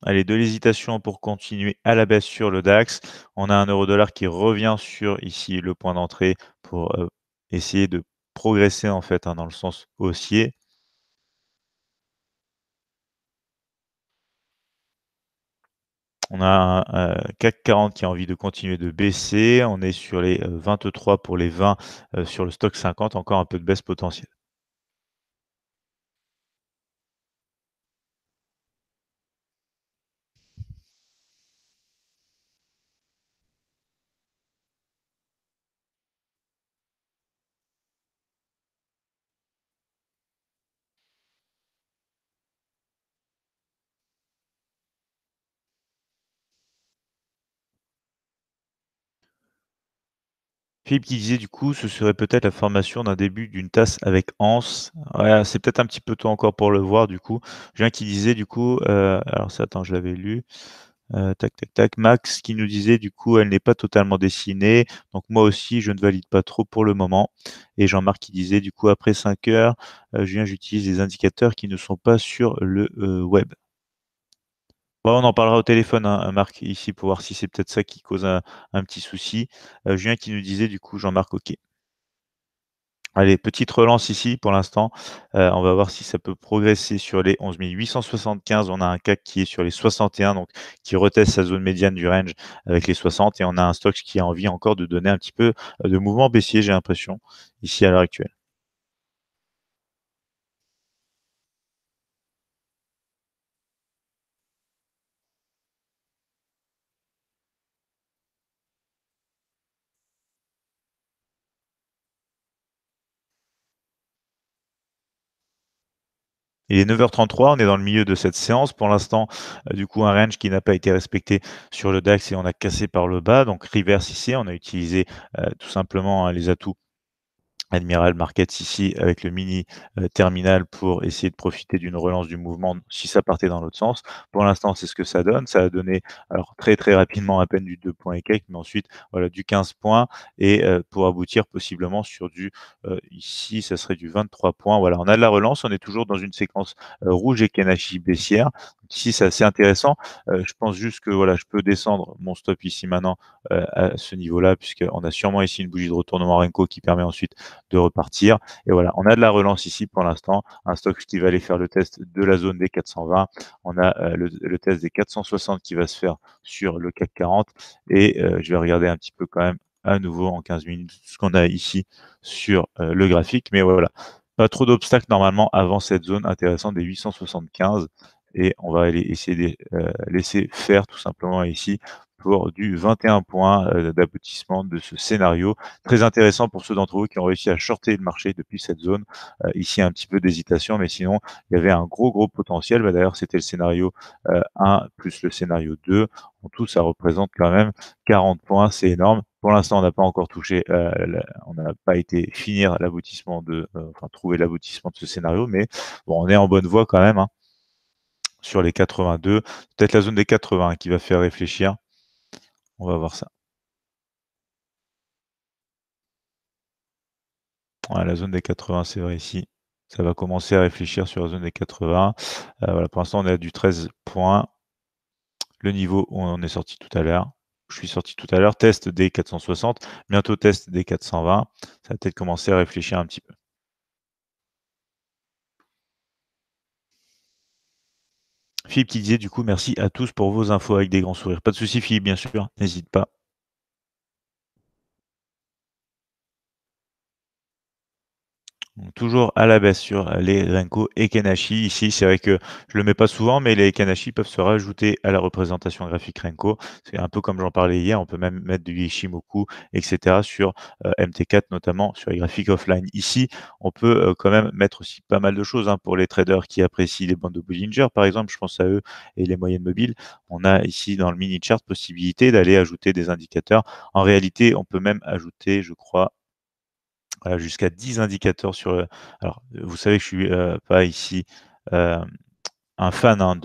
Allez, de l'hésitation pour continuer à la baisse sur le DAX. On a un euro-dollar qui revient sur ici le point d'entrée pour, euh, essayer de progresser en fait, hein, dans le sens haussier. On a un, CAC euh, 40 qui a envie de continuer de baisser. On est sur les 23 euh, pour les 20 euh, sur le stock 50, encore un peu de baisse potentielle. Philippe qui disait du coup, ce serait peut-être la formation d'un début d'une tasse avec Hans. c'est peut-être un petit peu tôt encore pour le voir du coup. Julien qui disait du coup, euh, alors ça, attends, je l'avais lu. Euh, tac, tac, tac. Max qui nous disait du coup, elle n'est pas totalement dessinée. Donc moi aussi, je ne valide pas trop pour le moment. Et Jean-Marc qui disait du coup, après 5 heures, euh, Julien, j'utilise des indicateurs qui ne sont pas sur le web on en parlera au téléphone, hein, Marc, ici, pour voir si c'est peut-être ça qui cause un, petit souci. Euh, Julien qui nous disait, du coup, Jean-Marc, OK. Allez, petite relance ici pour l'instant. Euh, on va voir si ça peut progresser sur les 11 875. On a un CAC qui est sur les 61, donc qui reteste sa zone médiane du range avec les 60. Et on a un stock qui a envie encore de donner un petit peu euh, de mouvement baissier, j'ai l'impression, ici à l'heure actuelle. Il est 9h33, on est dans le milieu de cette séance. Pour l'instant, euh, du coup, un range qui n'a pas été respecté sur le DAX et on a cassé par le bas. Donc, reverse ici, on a utilisé euh, tout simplement hein, les atouts Admiral Market ici avec le mini euh, terminal pour essayer de profiter d'une relance du mouvement si ça partait dans l'autre sens. Pour l'instant, c'est ce que ça donne. Ça a donné alors très très rapidement à peine du 2 points et quelques, mais ensuite voilà du 15 points et euh, pour aboutir possiblement sur du euh, ici, ça serait du 23 points. Voilà, on a de la relance, on est toujours dans une séquence rouge et Kenashi baissière ici c'est assez intéressant. Euh, je pense juste que voilà, je peux descendre mon stop ici maintenant euh, à ce niveau-là, puisqu'on a sûrement ici une bougie de retournement Renko qui permet ensuite de repartir. Et voilà, on a de la relance ici pour l'instant, un stock qui va aller faire le test de la zone des 420. On a euh, le, le, test des 460 qui va se faire sur le CAC 40. Et je vais regarder un petit peu quand même à nouveau en 15 minutes ce qu'on a ici sur le graphique. Mais voilà, pas trop d'obstacles normalement avant cette zone intéressante des 875 et on va aller essayer de euh, laisser faire tout simplement ici pour du 21 points euh, d'aboutissement de ce scénario. Très intéressant pour ceux d'entre vous qui ont réussi à shorter le marché depuis cette zone. Euh, ici, un petit peu d'hésitation, mais sinon, il y avait un gros, gros potentiel. Bah, D'ailleurs, c'était le scénario 1 plus le scénario 2. En tout, ça représente quand même 40 points. C'est énorme. Pour l'instant, on n'a pas encore touché, on n'a pas été finir l'aboutissement de, enfin trouver l'aboutissement de ce scénario, mais bon, on est en bonne voie quand même. Hein sur les 82. Peut-être la zone des 80 qui va faire réfléchir. On va voir ça. la zone des 80, c'est vrai ici. Ça va commencer à réfléchir sur la zone des 80. Euh, voilà, pour l'instant, on est à du 13 points. Le niveau, on est sorti tout à l'heure. Je suis sorti tout à l'heure. Test des 460. Bientôt test des 420. Ça va peut-être commencer à réfléchir un petit peu. Philippe qui disait du coup merci à tous pour vos infos avec des grands sourires. Pas de souci Philippe, bien sûr, n'hésite pas. toujours à la baisse sur les Renko et Kenashi. Ici, c'est vrai que je ne le mets pas souvent, mais les Kenashi peuvent se rajouter à la représentation graphique Renko. C'est un peu comme j'en parlais hier, on peut même mettre du Ishimoku, etc. sur euh, MT4, notamment sur les graphiques offline. Ici, on peut euh, quand même mettre aussi pas mal de choses hein, pour les traders qui apprécient les bandes de Bollinger, par exemple, je pense à eux et les moyennes mobiles. On a ici dans le mini chart possibilité d'aller ajouter des indicateurs. En réalité, on peut même ajouter, je crois, jusqu'à 10 indicateurs sur... Alors, vous savez que je suis pas ici un fan hein,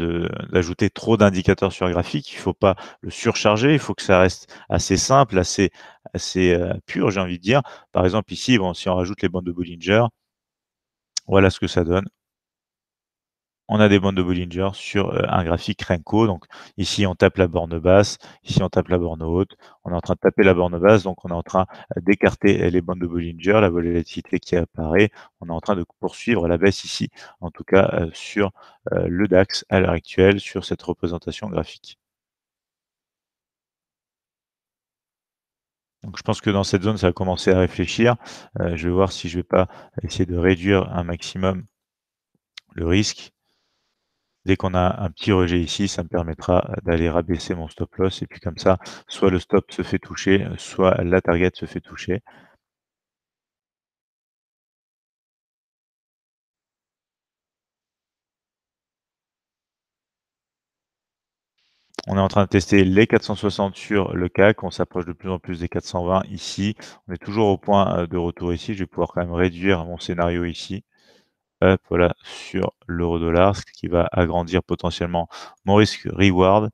d'ajouter trop d'indicateurs sur graphique. Il ne faut pas le surcharger. Il faut que ça reste assez simple, assez, assez pur, j'ai envie de dire. Par exemple, ici, bon, si on rajoute les bandes de Bollinger, voilà ce que ça donne on a des bandes de Bollinger sur euh, un graphique Renko. Donc ici, on tape la borne basse, ici, on tape la borne haute. On est en train de taper la borne basse, donc on est en train d'écarter les bandes de Bollinger, la volatilité qui apparaît. On est en train de poursuivre la baisse ici, en tout cas euh, sur euh, le DAX à l'heure actuelle, sur cette représentation graphique. Donc je pense que dans cette zone, ça va commencer à réfléchir. je vais voir si je ne vais pas essayer de réduire un maximum le risque. Dès qu'on a un petit rejet ici, ça me permettra euh, d'aller rabaisser mon stop loss. Et puis comme ça, soit le stop se fait toucher, euh, soit la target se fait toucher. On est en train de tester les 460 sur le CAC. On s'approche de plus en plus des 420 ici. On est toujours au point euh, de retour ici. Je vais pouvoir quand même réduire mon scénario ici. Voilà, sur l'euro dollar, ce qui va agrandir potentiellement mon risque reward.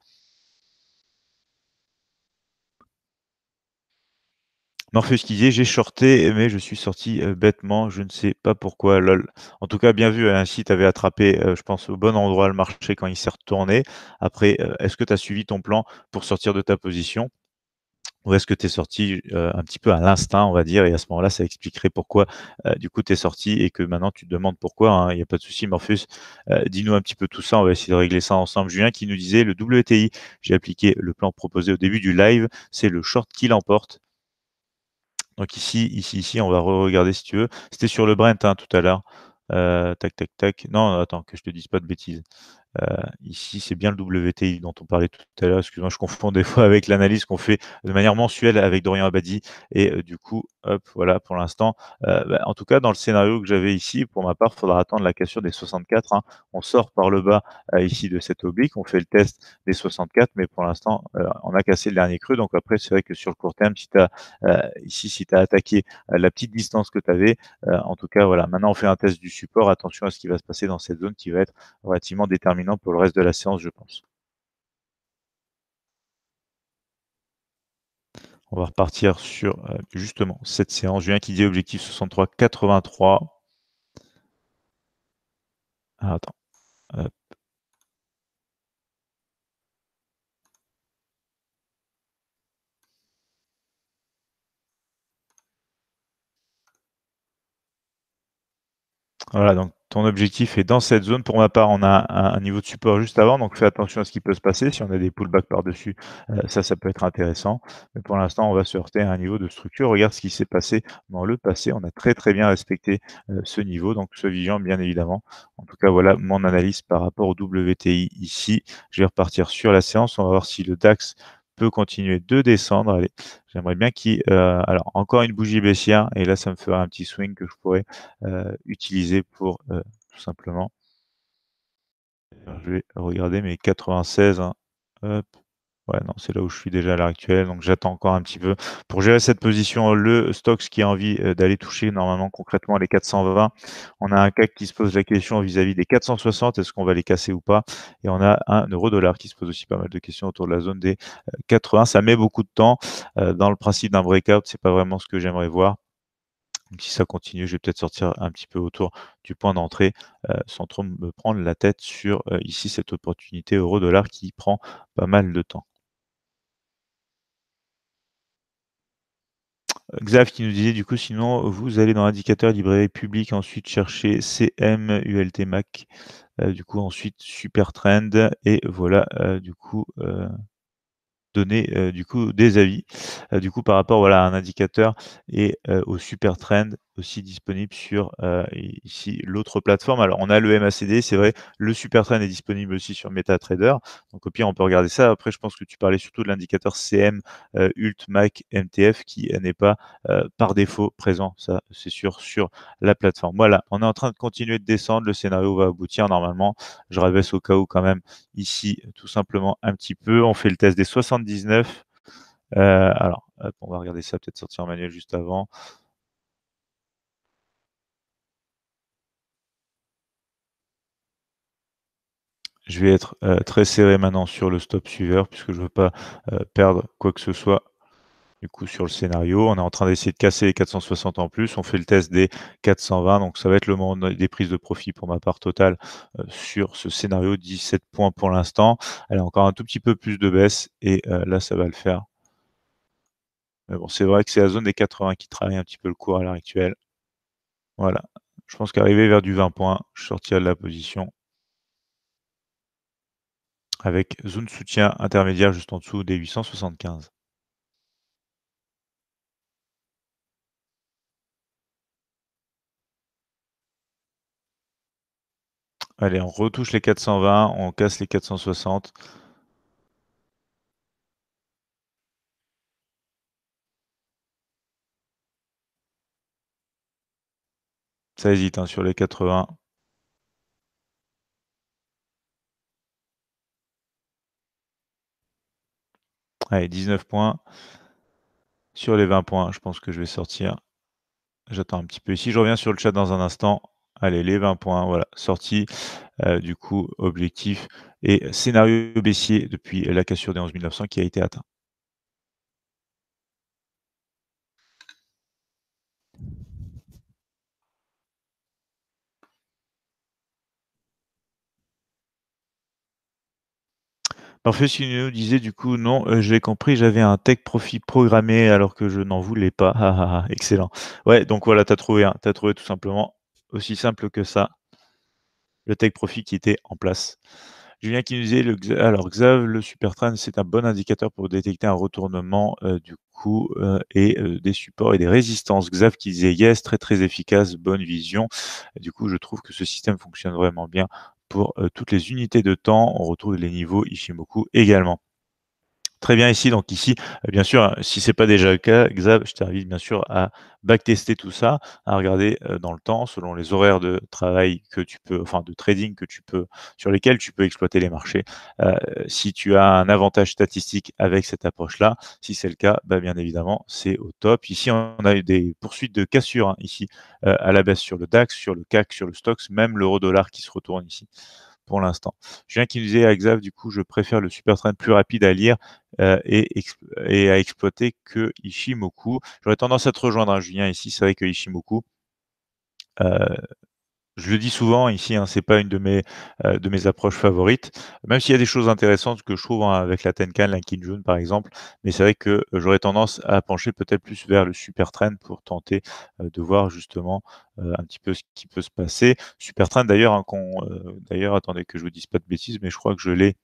Morpheus qui dit j'ai shorté mais je suis sorti euh, bêtement, je ne sais pas pourquoi. Lol. En tout cas, bien vu, ainsi hein, tu avais attrapé, euh, je pense, au bon endroit le marché quand il s'est retourné. Après, euh, est-ce que tu as suivi ton plan pour sortir de ta position ou est-ce que tu es sorti un petit peu à l'instinct, on va dire, et à ce moment-là, ça expliquerait pourquoi du coup tu es sorti et que maintenant tu te demandes pourquoi, hein, il n'y a pas de souci, Morpheus, dis-nous un petit peu tout ça, on va essayer de régler ça ensemble. Julien qui nous disait, le WTI, j'ai appliqué le plan proposé au début du live, c'est le short qui l'emporte. Donc ici, ici, ici, on va regarder si tu veux. C'était sur le Brent hein, tout à l'heure. tac, tac, tac. Non, attends, que je te dise pas de bêtises. Euh, ici, c'est bien le WTI dont on parlait tout à l'heure. excusez moi je confonds des fois avec l'analyse qu'on fait de manière mensuelle avec Dorian Abadi. Et euh, du coup, voilà, pour l'instant. Euh, bah, en tout cas, dans le scénario que j'avais ici, pour ma part, il faudra attendre la cassure des 64. Hein. On sort par le bas ici de cette oblique. On fait le test des 64, mais pour l'instant, on a cassé le dernier creux. Donc après, c'est vrai que sur le court terme, si tu ici, si tu as attaqué la petite distance que tu avais, en tout cas, voilà. Maintenant, on fait un test du support. Attention à ce qui va se passer dans cette zone qui va être relativement déterminée pour le reste de la séance, je pense. On va repartir sur euh, justement cette séance. Julien qui dit objectif 63 83. Ah, attends. Voilà, donc ton objectif est dans cette zone. Pour ma part, on a un, niveau de support juste avant, donc fais attention à ce qui peut se passer. Si on a des pullbacks par-dessus, euh, ça, ça peut être intéressant. Mais pour l'instant, on va se heurter à un niveau de structure. Regarde ce qui s'est passé dans le passé. On a très très bien respecté euh, ce niveau, donc ce vigilant, bien évidemment. En tout cas, voilà mon analyse par rapport au WTI ici. Je vais repartir sur la séance. On va voir si le DAX peut continuer de descendre. Allez, j'aimerais bien qu'il. Euh, alors, encore une bougie baissière, et là, ça me fera un petit swing que je pourrais euh, utiliser pour euh, tout simplement. je vais regarder mes 96. Ouais, non, c'est là où je suis déjà à l'heure actuelle. Donc j'attends encore un petit peu. Pour gérer cette position, le ce qui a envie euh, d'aller toucher normalement concrètement les 420. On a un CAC qui se pose la question vis-à-vis des 460, est-ce qu'on va les casser ou pas Et on a un euro-dollar qui se pose aussi pas mal de questions autour de la zone des 80. Euh, ça met beaucoup de temps. Euh, dans le principe d'un breakout, c'est pas vraiment ce que j'aimerais voir. Donc, si ça continue, je vais peut-être sortir un petit peu autour du point d'entrée sans trop me prendre la tête sur ici cette opportunité euro-dollar qui prend pas mal de temps. Xav qui nous disait du coup, sinon vous allez dans l'indicateur librairie publique, ensuite chercher CM Mac, euh, du coup ensuite Super Trend et voilà euh, du coup euh, donner du coup des avis du coup par rapport voilà à un indicateur et au Super Trend aussi disponible sur euh, ici l'autre plateforme. Alors on a le MACD, c'est vrai, le super train est disponible aussi sur MetaTrader. Donc au pire, on peut regarder ça. Après, je pense que tu parlais surtout de l'indicateur CM, euh, ULT, MAC, MTF qui n'est pas euh, par défaut présent, ça c'est sûr, sur la plateforme. Voilà, on est en train de continuer de descendre, le scénario va aboutir normalement. Je rabaisse au cas où quand même ici tout simplement un petit peu. On fait le test des 79. alors, on va regarder ça peut-être sortir en manuel juste avant. je vais être euh, très serré maintenant sur le stop suiveur puisque je ne veux pas euh, perdre quoi que ce soit du coup sur le scénario. On est en train d'essayer de casser les 460 en plus. On fait le test des 420. Donc ça va être le moment des prises de profit pour ma part totale euh, sur ce scénario. 17 points pour l'instant. Elle a encore un tout petit peu plus de baisse et là ça va le faire. Mais bon, c'est vrai que c'est la zone des 80 qui travaille un petit peu le cours à l'heure actuelle. Voilà. Je pense qu'arriver vers du 20 points, je sortirai de la position avec zone soutien intermédiaire juste en dessous des 875. Allez, on retouche les 420, on casse les 460. Ça hésite hein, sur les 80. Allez, 19 points. Sur les 20 points, je pense que je vais sortir. J'attends un petit peu ici. Je reviens sur le chat dans un instant. Allez, les 20 points, voilà, sortie euh, du coup, objectif et scénario baissier depuis la cassure des 11 900 qui a été atteint. fait si nous disait du coup, non, euh, j'ai compris, j'avais un tech profit programmé alors que je n'en voulais pas. Ah, ah, ah, excellent. Ouais, donc voilà, tu as trouvé, un tu as trouvé tout simplement aussi simple que ça, le tech profit qui était en place. Julien qui nous disait, le, alors Xav, le Supertrend, c'est un bon indicateur pour détecter un retournement euh, du coup euh, et des supports et des résistances. Xav qui disait, yes, très très efficace, bonne vision. du coup, je trouve que ce système fonctionne vraiment bien. Pour euh, toutes les unités de temps, on retrouve les niveaux Ishimoku également très bien ici. Donc ici, euh, bien sûr, si ce n'est pas déjà le cas, Xav, je t'invite bien sûr à backtester tout ça, à regarder euh, dans le temps, selon les horaires de travail que tu peux, enfin de trading que tu peux, sur lesquels tu peux exploiter les marchés. Euh, si tu as un avantage statistique avec cette approche-là, si c'est le cas, bah, bien évidemment, c'est au top. Ici, on a eu des poursuites de cassures hein, ici, à la baisse sur le DAX, sur le CAC, sur le Stox, même l'euro-dollar qui se retourne ici pour l'instant. Julien qui nous disait à Xav, du coup, je préfère le super train plus rapide à lire euh, et, et, à exploiter que Ishimoku. J'aurais tendance à te rejoindre, hein, Julien, ici. C'est vrai que Ishimoku, euh, je le dis souvent ici, hein, c'est pas une de mes, euh, de mes approches favorites, même s'il y a des choses intéressantes que je trouve hein, avec la Tenkan, la Kinjun par exemple, mais c'est vrai que euh, j'aurais tendance à pencher peut-être plus vers le super pour tenter euh, de voir justement un petit peu ce qui peut se passer. Super d'ailleurs, hein, d'ailleurs, attendez que je vous dise pas de bêtises, mais je crois que je l'ai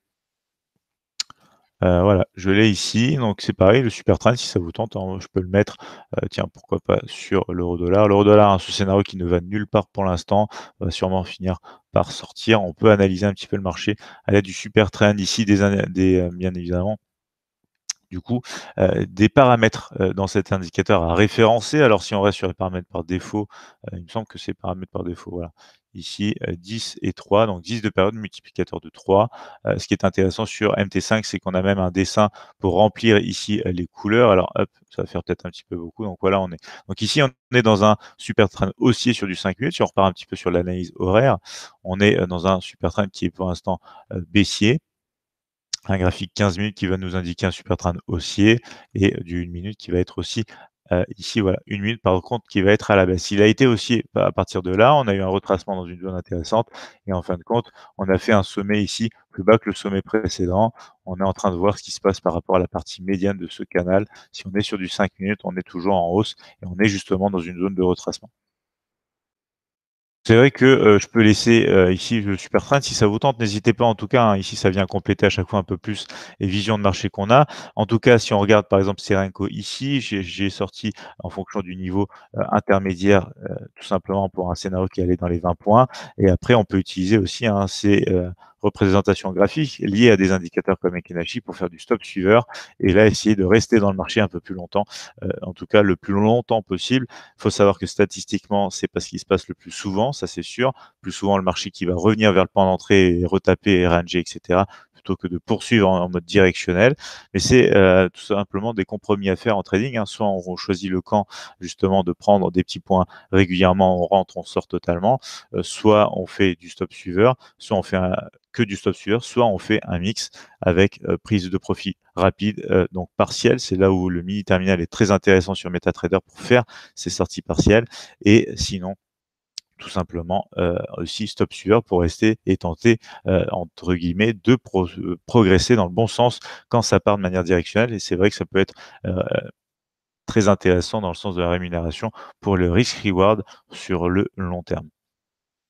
euh, voilà, je l'ai ici. Donc c'est pareil, le super trend, si ça vous tente, hein, je peux le mettre, euh, tiens, pourquoi pas, sur l'euro dollar. L'euro dollar, hein, ce scénario qui ne va nulle part pour l'instant, va sûrement finir par sortir. On peut analyser un petit peu le marché à l'aide du super trend ici, des, des euh, bien évidemment du coup des paramètres dans cet indicateur à référencer. Alors si on reste sur les paramètres par défaut, il me semble que ces paramètres par défaut, voilà, ici 10 euh, et 3, donc 10 de période multiplicateur de 3. Euh, ce qui est intéressant sur MT5, c'est qu'on a même un dessin pour remplir ici euh, les couleurs. Alors hop, ça va faire peut-être un petit peu beaucoup. Donc voilà, on est. Donc ici, on est dans un super train haussier sur du 5 minutes. Si on repart un petit peu sur l'analyse horaire, on est dans un super train qui est pour l'instant baissier un graphique 15 minutes qui va nous indiquer un super train haussier et du 1 minute qui va être aussi euh, ici, voilà, une minute par contre qui va être à la baisse. Il a été aussi bah, à partir de là, on a eu un retracement dans une zone intéressante, et en fin de compte, on a fait un sommet ici plus bas que le sommet précédent. On est en train de voir ce qui se passe par rapport à la partie médiane de ce canal. Si on est sur du 5 minutes, on est toujours en hausse, et on est justement dans une zone de retracement. C'est vrai que euh, je peux laisser euh, ici le super trend. Si ça vous tente, n'hésitez pas. En tout cas, hein. ici, ça vient compléter à chaque fois un peu plus les visions de marché qu'on a. En tout cas, si on regarde par exemple Serenco ici, j'ai sorti en fonction du niveau euh, intermédiaire, tout simplement pour un scénario qui allait dans les 20 points. Et après, on peut utiliser aussi un hein, ces représentation graphique liée à des indicateurs comme Ekenashi pour faire du stop suiveur et là essayer de rester dans le marché un peu plus longtemps, euh, en tout cas le plus longtemps possible. Il faut savoir que statistiquement, c'est parce qu'il se passe le plus souvent, ça c'est sûr. Plus souvent le marché qui va revenir vers le point d'entrée et retaper RNG etc plutôt que de poursuivre en, mode directionnel. Mais c'est euh, tout simplement des compromis à faire en trading. Hein. Soit on choisit le camp justement de prendre des petits points régulièrement, on rentre, on sort totalement. Euh, soit on fait du stop suiveur, soit on fait un, que du stop sueur, soit on fait un mix avec euh, prise de profit rapide, euh, donc partielle. C'est là où le mini terminal est très intéressant sur MetaTrader pour faire ces sorties partielles. Et sinon, tout simplement euh, aussi stop sueur pour rester et tenter entre guillemets de progresser dans le bon sens quand ça part de manière directionnelle et c'est vrai que ça peut être très intéressant dans le sens de la rémunération pour le risk reward sur le long terme.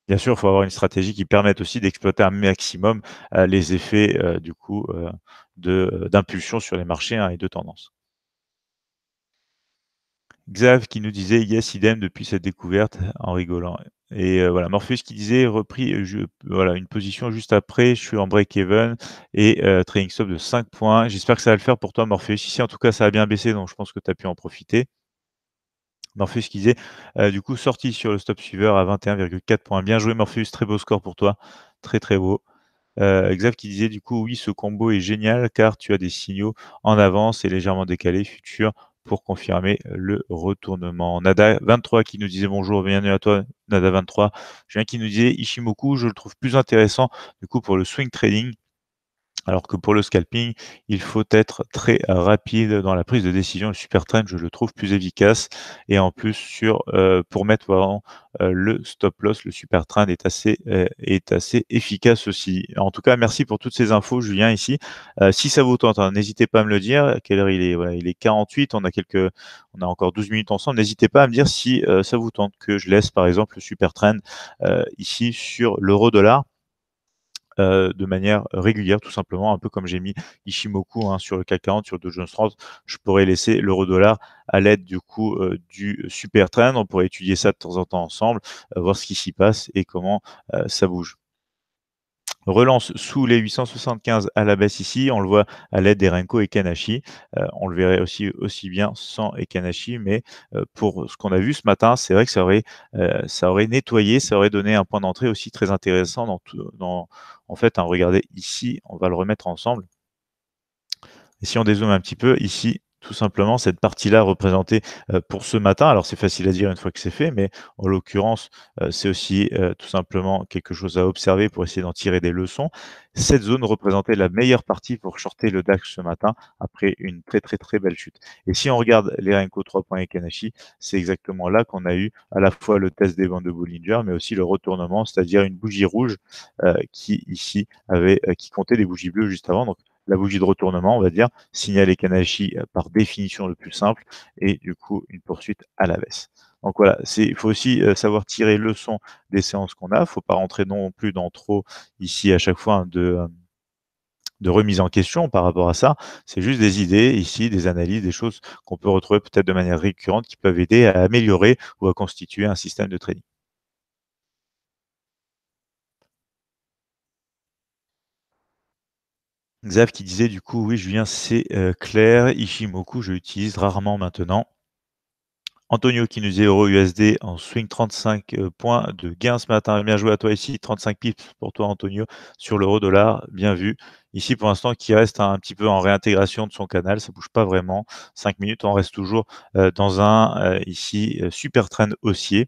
Bien sûr, il faut avoir une stratégie qui permette aussi d'exploiter un maximum euh, les effets euh, du coup euh, d'impulsion sur les marchés hein, et de tendance. Xav qui nous disait yes idem depuis cette découverte en rigolant. Et voilà, Morpheus qui disait repris voilà, une position juste après, je suis en break-even et trading stop de 5 points. J'espère que ça va le faire pour toi Morpheus. Ici en tout cas ça a bien baissé donc je pense que tu as pu en profiter. Morpheus qui disait, euh, du coup, sorti sur le stop suiveur à 21,4 points. Bien joué, Morpheus, très beau score pour toi. Très, très beau. Euh, qui disait, du coup, oui, ce combo est génial car tu as des signaux en avance et légèrement décalés, futur pour confirmer le retournement. Nada23 qui nous disait bonjour, bienvenue à toi, Nada23. Julien qui nous disait Ishimoku, je le trouve plus intéressant du coup pour le swing trading alors que pour le scalping, il faut être très rapide dans la prise de décision. Le super trend, je le trouve plus efficace. Et en plus, sur, euh, pour mettre euh, le stop loss, le super trend est assez, euh, est assez efficace aussi. En tout cas, merci pour toutes ces infos, Julien, ici. si ça vous tente, hein, n'hésitez pas à me le dire. Quelle heure il est Il est 48. On a quelques, on a encore 12 minutes ensemble. N'hésitez pas à me dire si ça vous tente que je laisse, par exemple, le super trend ici sur l'euro dollar euh, de manière régulière, tout simplement, un peu comme j'ai mis Ishimoku hein, sur le CAC 40, sur le Dow Jones 30, je pourrais laisser l'euro-dollar à l'aide du coup euh, du super trend. On pourrait étudier ça de temps en temps ensemble, euh, voir ce qui s'y passe et comment ça bouge relance sous les 875 à la baisse ici. On le voit à l'aide d'Erenko et Kanashi. Euh, on le verrait aussi, aussi bien sans Ekanashi mais euh, pour ce qu'on a vu ce matin, c'est vrai que ça aurait, euh, ça aurait nettoyé, ça aurait donné un point d'entrée aussi très intéressant. Dans, tout, dans en fait, hein, regardez ici, on va le remettre ensemble. Et si on dézoome un petit peu, ici, tout simplement cette partie-là représentée euh, pour ce matin. Alors c'est facile à dire une fois que c'est fait, mais en l'occurrence, euh, c'est aussi euh, tout simplement quelque chose à observer pour essayer d'en tirer des leçons. Cette zone représentait la meilleure partie pour shorter le DAX ce matin après une très très très belle chute. Et si on regarde les Renko 3.1 et Kanashi, c'est exactement là qu'on a eu à la fois le test des bandes de Bollinger, mais aussi le retournement, c'est-à-dire une bougie rouge qui ici avait qui comptait des bougies bleues juste avant la bougie de retournement, on va dire, signaler Kanashi euh, par définition le plus simple, et du coup une poursuite à la baisse. Donc voilà, il faut aussi euh, savoir tirer le son des séances qu'on a. Il ne faut pas rentrer non plus dans trop ici à chaque fois hein, de, euh, de remise en question par rapport à ça. C'est juste des idées ici, des analyses, des choses qu'on peut retrouver peut-être de manière récurrente qui peuvent aider à améliorer ou à constituer un système de trading. Xav qui disait du coup, oui Julien, c'est euh, clair, Ishimoku, je l'utilise rarement maintenant. Antonio qui nous dit Euro USD en swing 35 euh, points de gain ce matin. Bien joué à toi ici, 35 pips pour toi Antonio sur l'euro dollar, bien vu. Ici pour l'instant qui reste un petit peu en réintégration de son canal, ça bouge pas vraiment. 5 minutes, on reste toujours euh, dans un ici super trend haussier.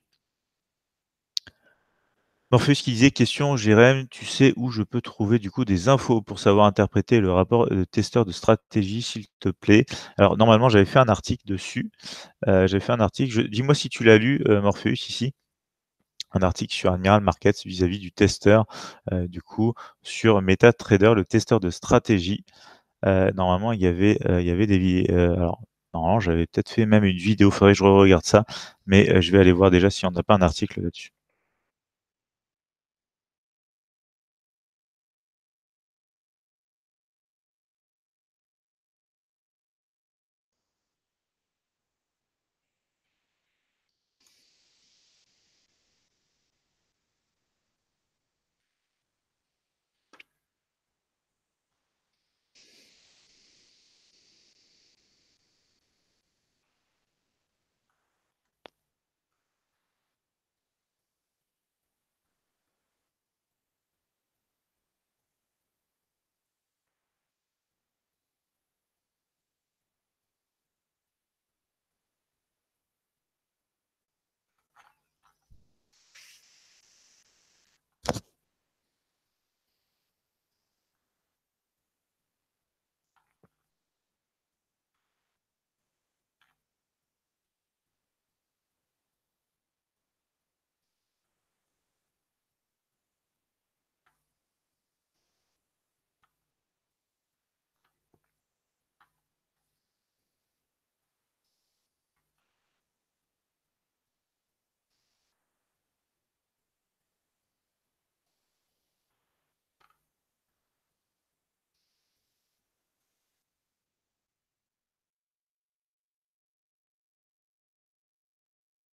Morpheus qui disait question, Jérém, tu sais où je peux trouver du coup des infos pour savoir interpréter le rapport de euh, testeur de stratégie, s'il te plaît. Alors normalement j'avais fait un article dessus. Euh, j'avais fait un article. Dis-moi si tu l'as lu, euh, Morpheus, ici. Un article sur Admiral Markets vis-à-vis du testeur, euh, du coup, sur MetaTrader, le testeur de stratégie. normalement, il y avait, il y avait des alors, normalement, j'avais peut-être fait même une vidéo, faudrait que je regarde ça, mais je vais aller voir déjà si on n'a pas un article là-dessus.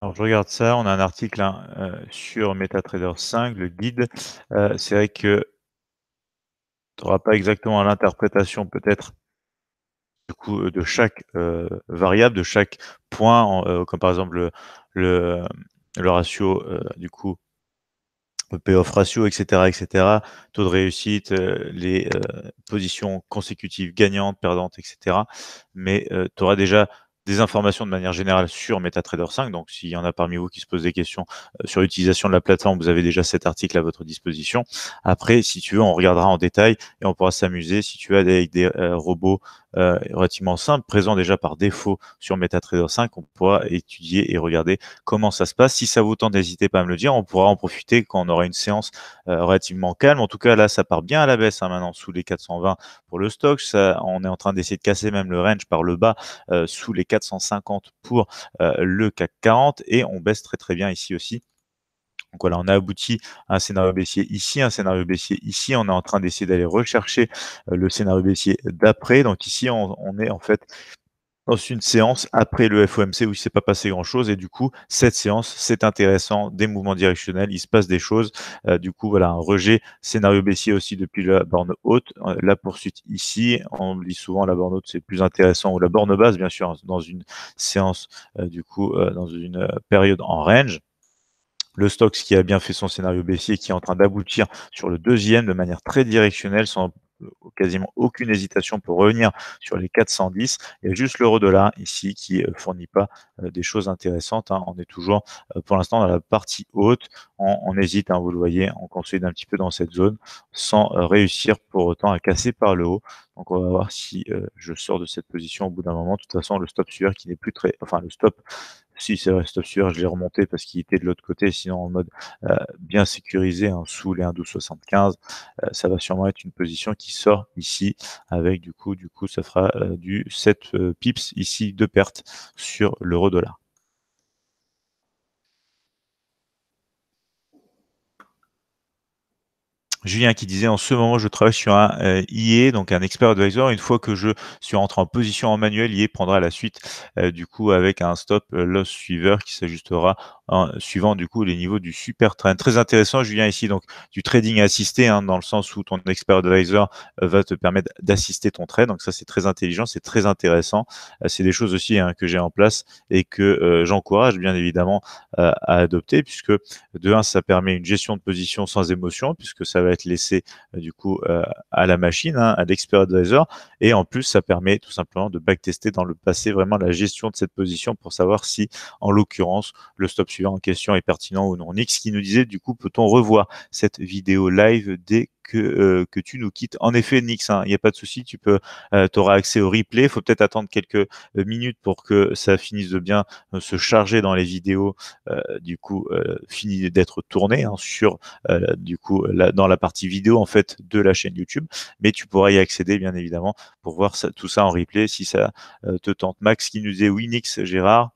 Alors, je regarde ça. On a un article hein, euh, sur MetaTrader 5, le guide. Euh, c'est vrai que tu n'auras pas exactement l'interprétation peut-être du coup, euh, de chaque variable, de chaque point, comme par exemple le, le, ratio du coup le payoff ratio, etc., etc., taux de réussite, les positions consécutives gagnantes, perdantes, etc. Mais tu auras déjà des informations de manière générale sur MetaTrader 5. Donc, s'il y en a parmi vous qui se posent des questions euh, sur l'utilisation de la plateforme, vous avez déjà cet article à votre disposition. Après, si tu veux, on regardera en détail et on pourra s'amuser. Si tu as avec des euh, robots euh, relativement simple, présent déjà par défaut sur MetaTrader 5. On pourra étudier et regarder comment ça se passe. Si ça vous tente, n'hésitez pas à me le dire. On pourra en profiter quand on aura une séance euh, relativement calme. En tout cas, là, ça part bien à la baisse hein, maintenant sous les 420 pour le stock. Ça, on est en train d'essayer de casser même le range par le bas euh, sous les 450 pour le CAC 40 et on baisse très très bien ici aussi donc voilà, on a abouti à un scénario baissier ici, un scénario baissier ici. On est en train d'essayer d'aller rechercher euh, le scénario baissier d'après. Donc ici, on, est en fait dans une séance après le FOMC où il ne s'est pas passé grand-chose. Et du coup, cette séance, c'est intéressant, des mouvements directionnels, il se passe des choses. Euh, du coup, voilà, un rejet, scénario baissier aussi depuis la borne haute, euh, la poursuite ici. On dit souvent la borne haute, c'est plus intéressant, ou la borne basse, bien sûr, dans une séance, du coup, dans une période en range. Le ce qui a bien fait son scénario baissier, qui est en train d'aboutir sur le deuxième de manière très directionnelle, sans euh, quasiment aucune hésitation pour revenir sur les 410. Il y a juste l'euro dollar ici qui euh, fournit pas euh, des choses intéressantes. Hein. On est toujours pour l'instant dans la partie haute. On, hésite, hein, vous le voyez, on consolide un petit peu dans cette zone sans réussir pour autant à casser par le haut. Donc on va voir si je sors de cette position au bout d'un moment. De toute façon, le stop suivant qui n'est plus très, enfin le stop si, c'est reste sûr, je l'ai remonté parce qu'il était de l'autre côté, sinon en mode euh, bien sécurisé hein, sous les 1,1275, ça va sûrement être une position qui sort ici avec du coup, du coup, ça fera euh, du 7 euh, pips ici de perte sur l'euro dollar. Julien qui disait en ce moment je travaille sur un euh, IE, donc un expert advisor. Une fois que je suis rentré en position en manuel, IE prendra la suite euh, du coup avec un stop euh, loss suiveur qui s'ajustera suivant du coup les niveaux du super train Très intéressant, Julien, ici, donc du trading assisté, hein, dans le sens où ton expert advisor euh, va te permettre d'assister ton trade. Donc ça, c'est très intelligent, c'est très intéressant. Euh, c'est des choses aussi hein, que j'ai en place et que euh, j'encourage bien évidemment à adopter, puisque de un, ça permet une gestion de position sans émotion, puisque ça va être laissé du coup à la machine, hein, à l'expert advisor, et en plus, ça permet tout simplement de backtester dans le passé vraiment la gestion de cette position pour savoir si, en l'occurrence, le stop suivant en question est pertinent ou non. Nix qui nous disait du coup peut-on revoir cette vidéo live dès que, euh, que, tu nous quittes. En effet, Nix, hein, il n'y a pas de souci, tu peux, euh, tu auras accès au replay. Il faut peut-être attendre quelques euh, minutes pour que ça finisse de bien se charger dans les vidéos, du coup, fini d'être tourné hein, sur, du coup, dans la partie vidéo en fait de la chaîne YouTube. Mais tu pourras y accéder, bien évidemment, pour voir tout ça en replay si ça te tente. Max qui nous disait oui, Nix, Gérard.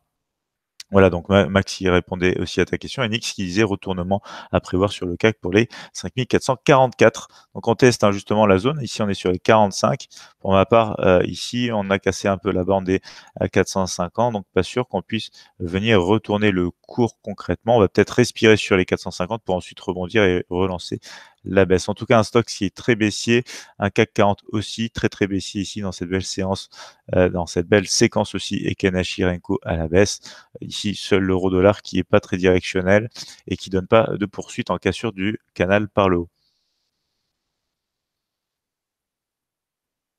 Voilà, donc Maxi répondait aussi à ta question. Et Nix qui disait retournement à prévoir sur le CAC pour les 5444. Donc on teste hein, justement la zone. Ici, on est sur les 45. Pour ma part, euh, ici, on a cassé un peu la bande des 450. Donc pas sûr qu'on puisse venir retourner le cours concrètement. On va peut-être respirer sur les 450 pour ensuite rebondir et relancer la baisse. En tout cas, un stock qui est très baissier, un CAC 40 aussi très très baissier ici dans cette belle séance, euh, dans cette belle séquence aussi, et Kanashi Renko à la baisse. Ici, seul l'euro dollar qui est pas très directionnel et qui donne pas de poursuite en cassure du canal par le haut.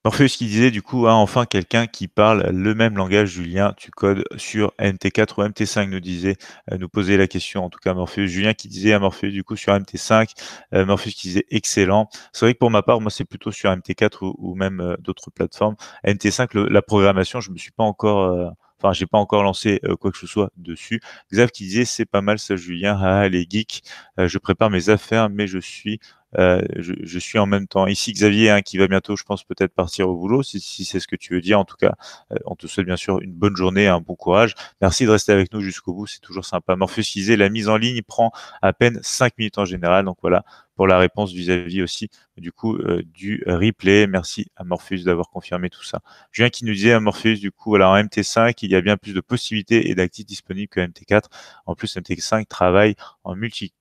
Morpheus qui disait du coup, ah, enfin quelqu'un qui parle le même langage Julien, tu codes sur MT4 ou MT5, nous disait, euh, nous posait la question en tout cas Morpheus. Julien qui disait à Morpheus du coup sur MT5, euh, Morpheus qui disait excellent. C'est vrai que pour ma part, moi c'est plutôt sur MT4 ou, même euh, d'autres plateformes. MT5, la programmation, je me suis pas encore. Euh, enfin j'ai pas encore lancé quoi que ce soit dessus. Xav qui disait c'est pas mal ça Julien, ah les geeks, je prépare mes affaires mais je suis euh, je, suis en même temps ici Xavier hein, qui va bientôt, je pense, peut-être partir au boulot, si, c'est ce que tu veux dire. En tout cas, euh, on te souhaite bien sûr une bonne journée, un bon courage. Merci de rester avec nous jusqu'au bout, c'est toujours sympa. Morpheusisé, la mise en ligne prend à peine 5 minutes en général. Donc voilà, pour la réponse vis-à-vis aussi du coup euh, du replay. Merci à Morpheus d'avoir confirmé tout ça. Julien qui nous disait à Morpheus, du coup, voilà, en MT5, il y a bien plus de possibilités et d'actifs disponibles que MT4. En plus, MT5 travaille en multi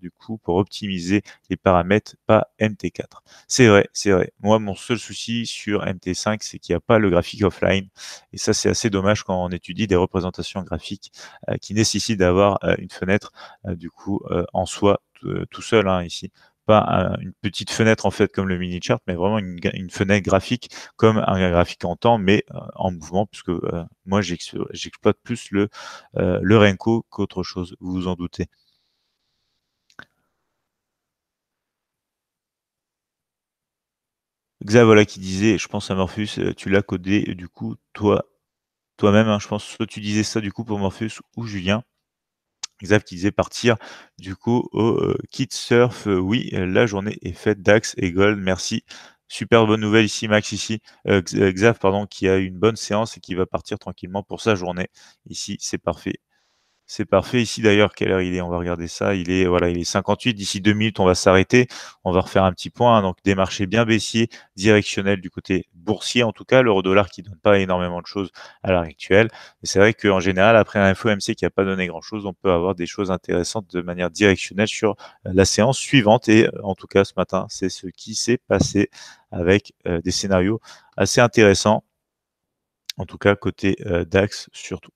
du coup, pour optimiser les paramètres, pas MT4. C'est vrai, c'est vrai. Moi, mon seul souci sur MT5, c'est qu'il n'y a pas le graphique offline. Et ça, c'est assez dommage quand on étudie des représentations graphiques euh, qui nécessitent d'avoir euh, une fenêtre, du coup, en soi euh, tout seul hein, ici pas une petite fenêtre en fait comme le mini chart, mais vraiment une, fenêtre graphique comme un graphique en temps, mais euh, en mouvement, puisque euh, moi j'exploite plus le, le Renko qu'autre chose, vous vous en doutez. voilà qui disait, je pense à morpheus tu l'as codé, du coup, toi, toi-même, hein, je pense, que tu disais ça du coup pour morpheus ou Julien. Xav qui disait partir du coup au euh, kit surf. Euh, oui, la journée est faite. Dax et Gold, merci. Super bonne nouvelle ici, Max, ici. Euh, pardon, qui a une bonne séance et qui va partir tranquillement pour sa journée. Ici, c'est parfait. C'est parfait. Ici, d'ailleurs, quelle heure il est On va regarder ça. Il est, voilà, il est 58. D'ici deux minutes, on va s'arrêter. On va refaire un petit point. Donc, des marchés bien baissiers, directionnels du côté boursier, en tout cas. L'euro-dollar qui donne pas énormément de choses à l'heure actuelle. Mais c'est vrai qu'en général, après un FOMC qui n'a pas donné grand-chose, on peut avoir des choses intéressantes de manière directionnelle sur euh, la séance suivante. Et euh, en tout cas, ce matin, c'est ce qui s'est passé avec euh, des scénarios assez intéressants. En tout cas, côté DAX surtout.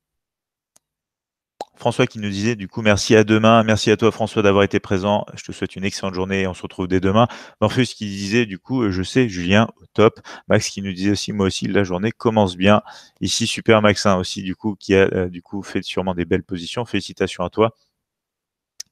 François qui nous disait du coup merci à demain, merci à toi François d'avoir été présent, je te souhaite une excellente journée, on se retrouve dès demain. Morpheus qui disait du coup je sais Julien au top, Max qui nous disait aussi moi aussi la journée commence bien. Ici super Maxin aussi du coup qui a euh, du coup fait sûrement des belles positions, félicitations à toi.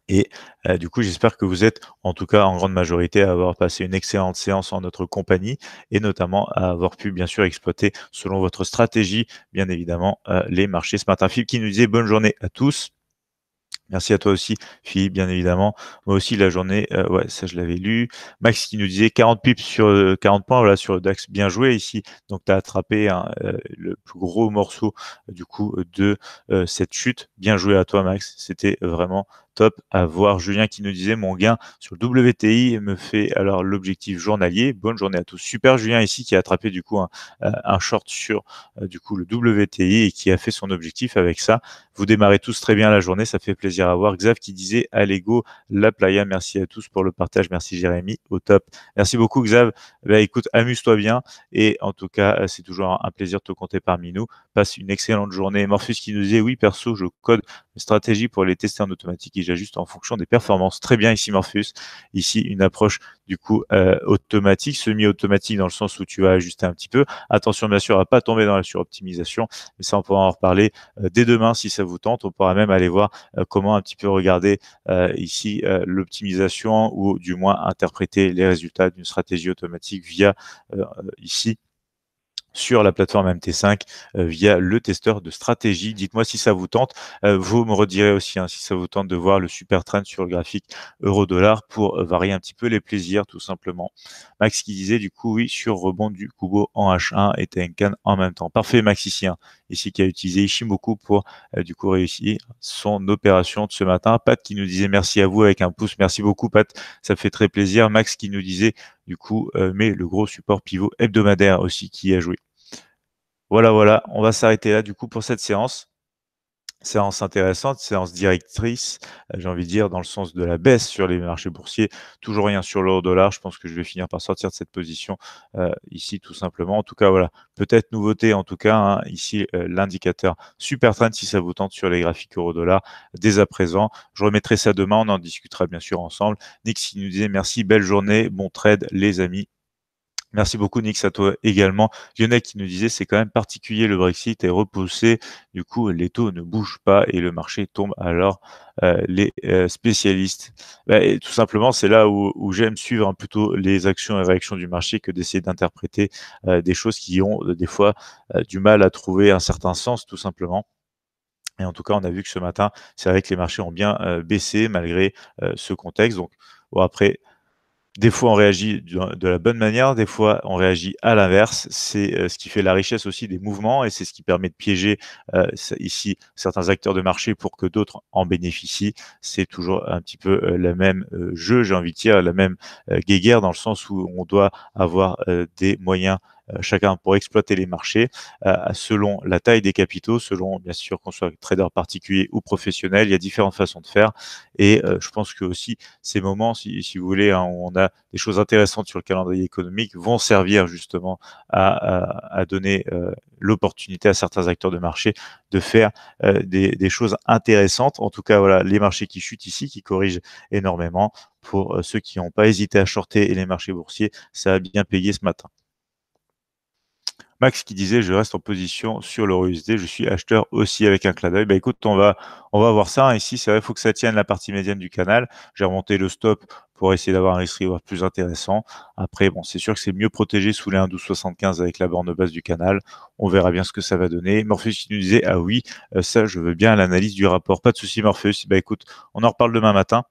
Et euh, du coup, j'espère que vous êtes en tout cas en grande majorité à avoir passé une excellente séance en notre compagnie et notamment à avoir pu bien sûr exploiter selon votre stratégie, bien évidemment, euh, les marchés Ce matin, Philippe qui nous disait bonne journée à tous. Merci à toi aussi, Philippe, bien évidemment. Moi aussi, la journée, euh, ouais, ça je l'avais lu. Max qui nous disait 40 pips sur 40 points, voilà, sur le DAX, bien joué ici. Donc, tu as attrapé le plus gros morceau, du coup, de cette chute. Bien joué à toi, Max. C'était vraiment top à voir. Julien qui nous disait mon gain sur le WTI me fait alors l'objectif journalier. Bonne journée à tous. Super Julien ici qui a attrapé du coup un, euh, short sur euh, du coup le WTI et qui a fait son objectif avec ça. Vous démarrez tous très bien la journée, ça fait plaisir à voir. Xav qui disait allez go la playa. Merci à tous pour le partage. Merci Jérémy au top. Merci beaucoup Xav. Bah, écoute, amuse-toi bien et en tout cas euh, c'est toujours un plaisir de te compter parmi nous. Passe une excellente journée. Morphus qui nous disait oui perso je code mes stratégie pour les tester en automatique et juste en fonction des performances. Très bien ici Morpheus, ici une approche du coup euh, automatique, semi-automatique dans le sens où tu vas ajuster un petit peu. Attention bien sûr à pas tomber dans la suroptimisation, mais ça on pourra en reparler euh, dès demain si ça vous tente. On pourra même aller voir euh, comment un petit peu regarder ici l'optimisation ou du moins interpréter les résultats d'une stratégie automatique via ici sur la plateforme MT5 euh, via le testeur de stratégie. Dites-moi si ça vous tente. Euh, vous me redirez aussi hein, si ça vous tente de voir le super trend sur le graphique euro-dollar pour euh, varier un petit peu les plaisirs tout simplement. Max qui disait du coup oui sur rebond du Kubo en H1 et Tenkan en même temps. Parfait Max ici, hein. qui a utilisé Ishimoku pour du coup réussir son opération de ce matin. Pat qui nous disait merci à vous avec un pouce. Merci beaucoup Pat, ça fait très plaisir. Max qui nous disait du coup mais le gros support pivot hebdomadaire aussi qui a joué. Voilà, voilà, on va s'arrêter là du coup pour cette séance. Séance intéressante, séance directrice, euh, j'ai envie de dire, dans le sens de la baisse sur les marchés boursiers. Toujours rien sur l'euro dollar. Je pense que je vais finir par sortir de cette position euh, ici, tout simplement. En tout cas, voilà. Peut-être nouveauté, en tout cas, hein, ici, euh, l'indicateur super trend, si ça vous tente, sur les graphiques euro dollar dès à présent. Je remettrai ça demain. On en discutera bien sûr ensemble. Nix qui nous disait merci, belle journée, bon trade, les amis. Merci beaucoup, Nix, à toi également. Lionel qui nous disait, c'est quand même particulier, le Brexit est repoussé. Du coup, les taux ne bougent pas et le marché tombe. Alors, euh, les euh, spécialistes. Bah, tout simplement, c'est là où, j'aime suivre hein, plutôt les actions et réactions du marché que d'essayer d'interpréter euh, des choses qui ont des fois du mal à trouver un certain sens, tout simplement. Et en tout cas, on a vu que ce matin, c'est vrai que les marchés ont bien baissé malgré ce contexte. Donc, bon, après, des fois on réagit de la bonne manière, des fois on réagit à l'inverse. C'est euh, ce qui fait la richesse aussi des mouvements et c'est ce qui permet de piéger euh, ici certains acteurs de marché pour que d'autres en bénéficient. C'est toujours un petit peu euh, le même jeu, j'ai envie de dire, la même guéguerre dans le sens où on doit avoir des moyens euh, chacun pour exploiter les marchés euh, selon la taille des capitaux, selon bien sûr qu'on soit trader particulier ou professionnel, il y a différentes façons de faire. Et euh, je pense que aussi ces moments, si, vous voulez, hein, où on a des choses intéressantes sur le calendrier économique, vont servir justement à, donner l'opportunité à certains acteurs de marché de faire des, des choses intéressantes. En tout cas, voilà, les marchés qui chutent ici, qui corrigent énormément. Pour ceux qui n'ont pas hésité à shorter et les marchés boursiers, ça a bien payé ce matin. Max qui disait je reste en position sur l'euro USD, je suis acheteur aussi avec un clin d'œil. Bah écoute, on va on va voir ça. Hein. Ici, c'est vrai, il faut que ça tienne la partie médiane du canal. J'ai remonté le stop pour essayer d'avoir un risque plus intéressant. Après, bon, c'est sûr que c'est mieux protégé sous les 1,1275 avec la borne basse du canal. On verra bien ce que ça va donner. Morpheus qui nous disait ah oui, euh, ça je veux bien l'analyse du rapport. Pas de souci Morpheus. Bah écoute, on en reparle demain matin.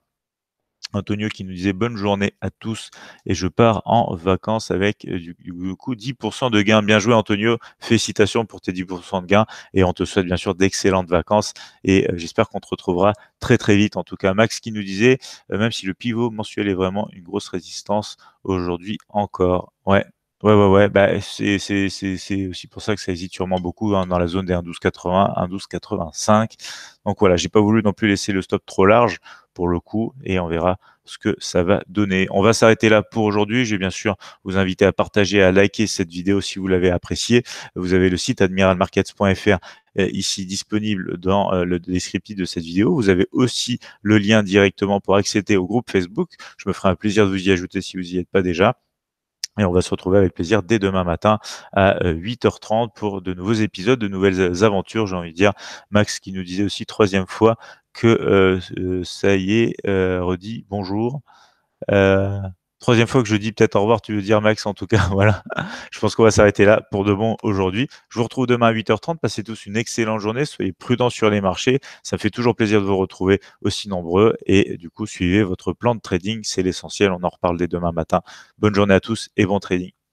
Antonio qui nous disait bonne journée à tous et je pars en vacances avec euh, du, coup 10% de gains. Bien joué Antonio, félicitations pour tes 10% de gains et on te souhaite bien sûr d'excellentes vacances et euh, j'espère qu'on te retrouvera très très vite. En tout cas, Max qui nous disait, euh, même si le pivot mensuel est vraiment une grosse résistance aujourd'hui encore. Ouais, Ouais, ouais, ouais. Bah, c'est, aussi pour ça que ça hésite sûrement beaucoup hein, dans la zone des 1,1280, 1,1285. Donc voilà, j'ai pas voulu non plus laisser le stop trop large pour le coup, et on verra ce que ça va donner. On va s'arrêter là pour aujourd'hui. Je vais bien sûr vous inviter à partager, à liker cette vidéo si vous l'avez appréciée. Vous avez le site admiralmarkets.fr euh, ici disponible dans euh, le descriptif de cette vidéo. Vous avez aussi le lien directement pour accéder au groupe Facebook. Je me ferai un plaisir de vous y ajouter si vous n'y êtes pas déjà. Et on va se retrouver avec plaisir dès demain matin à 8h30 euh, pour de nouveaux épisodes, de nouvelles aventures, j'ai envie de dire. Max qui nous disait aussi troisième fois que euh, euh, ça y est, euh, redit bonjour. Troisième fois que je dis peut-être au revoir, tu veux dire Max en tout cas, voilà. Je pense qu'on va s'arrêter là pour de bon aujourd'hui. Je vous retrouve demain à 8h30. Passez tous une excellente journée. Soyez prudents sur les marchés. Ça me fait toujours plaisir de vous retrouver aussi nombreux. Et du coup, suivez votre plan de trading. C'est l'essentiel. On en reparle dès demain matin. Bonne journée à tous et bon trading.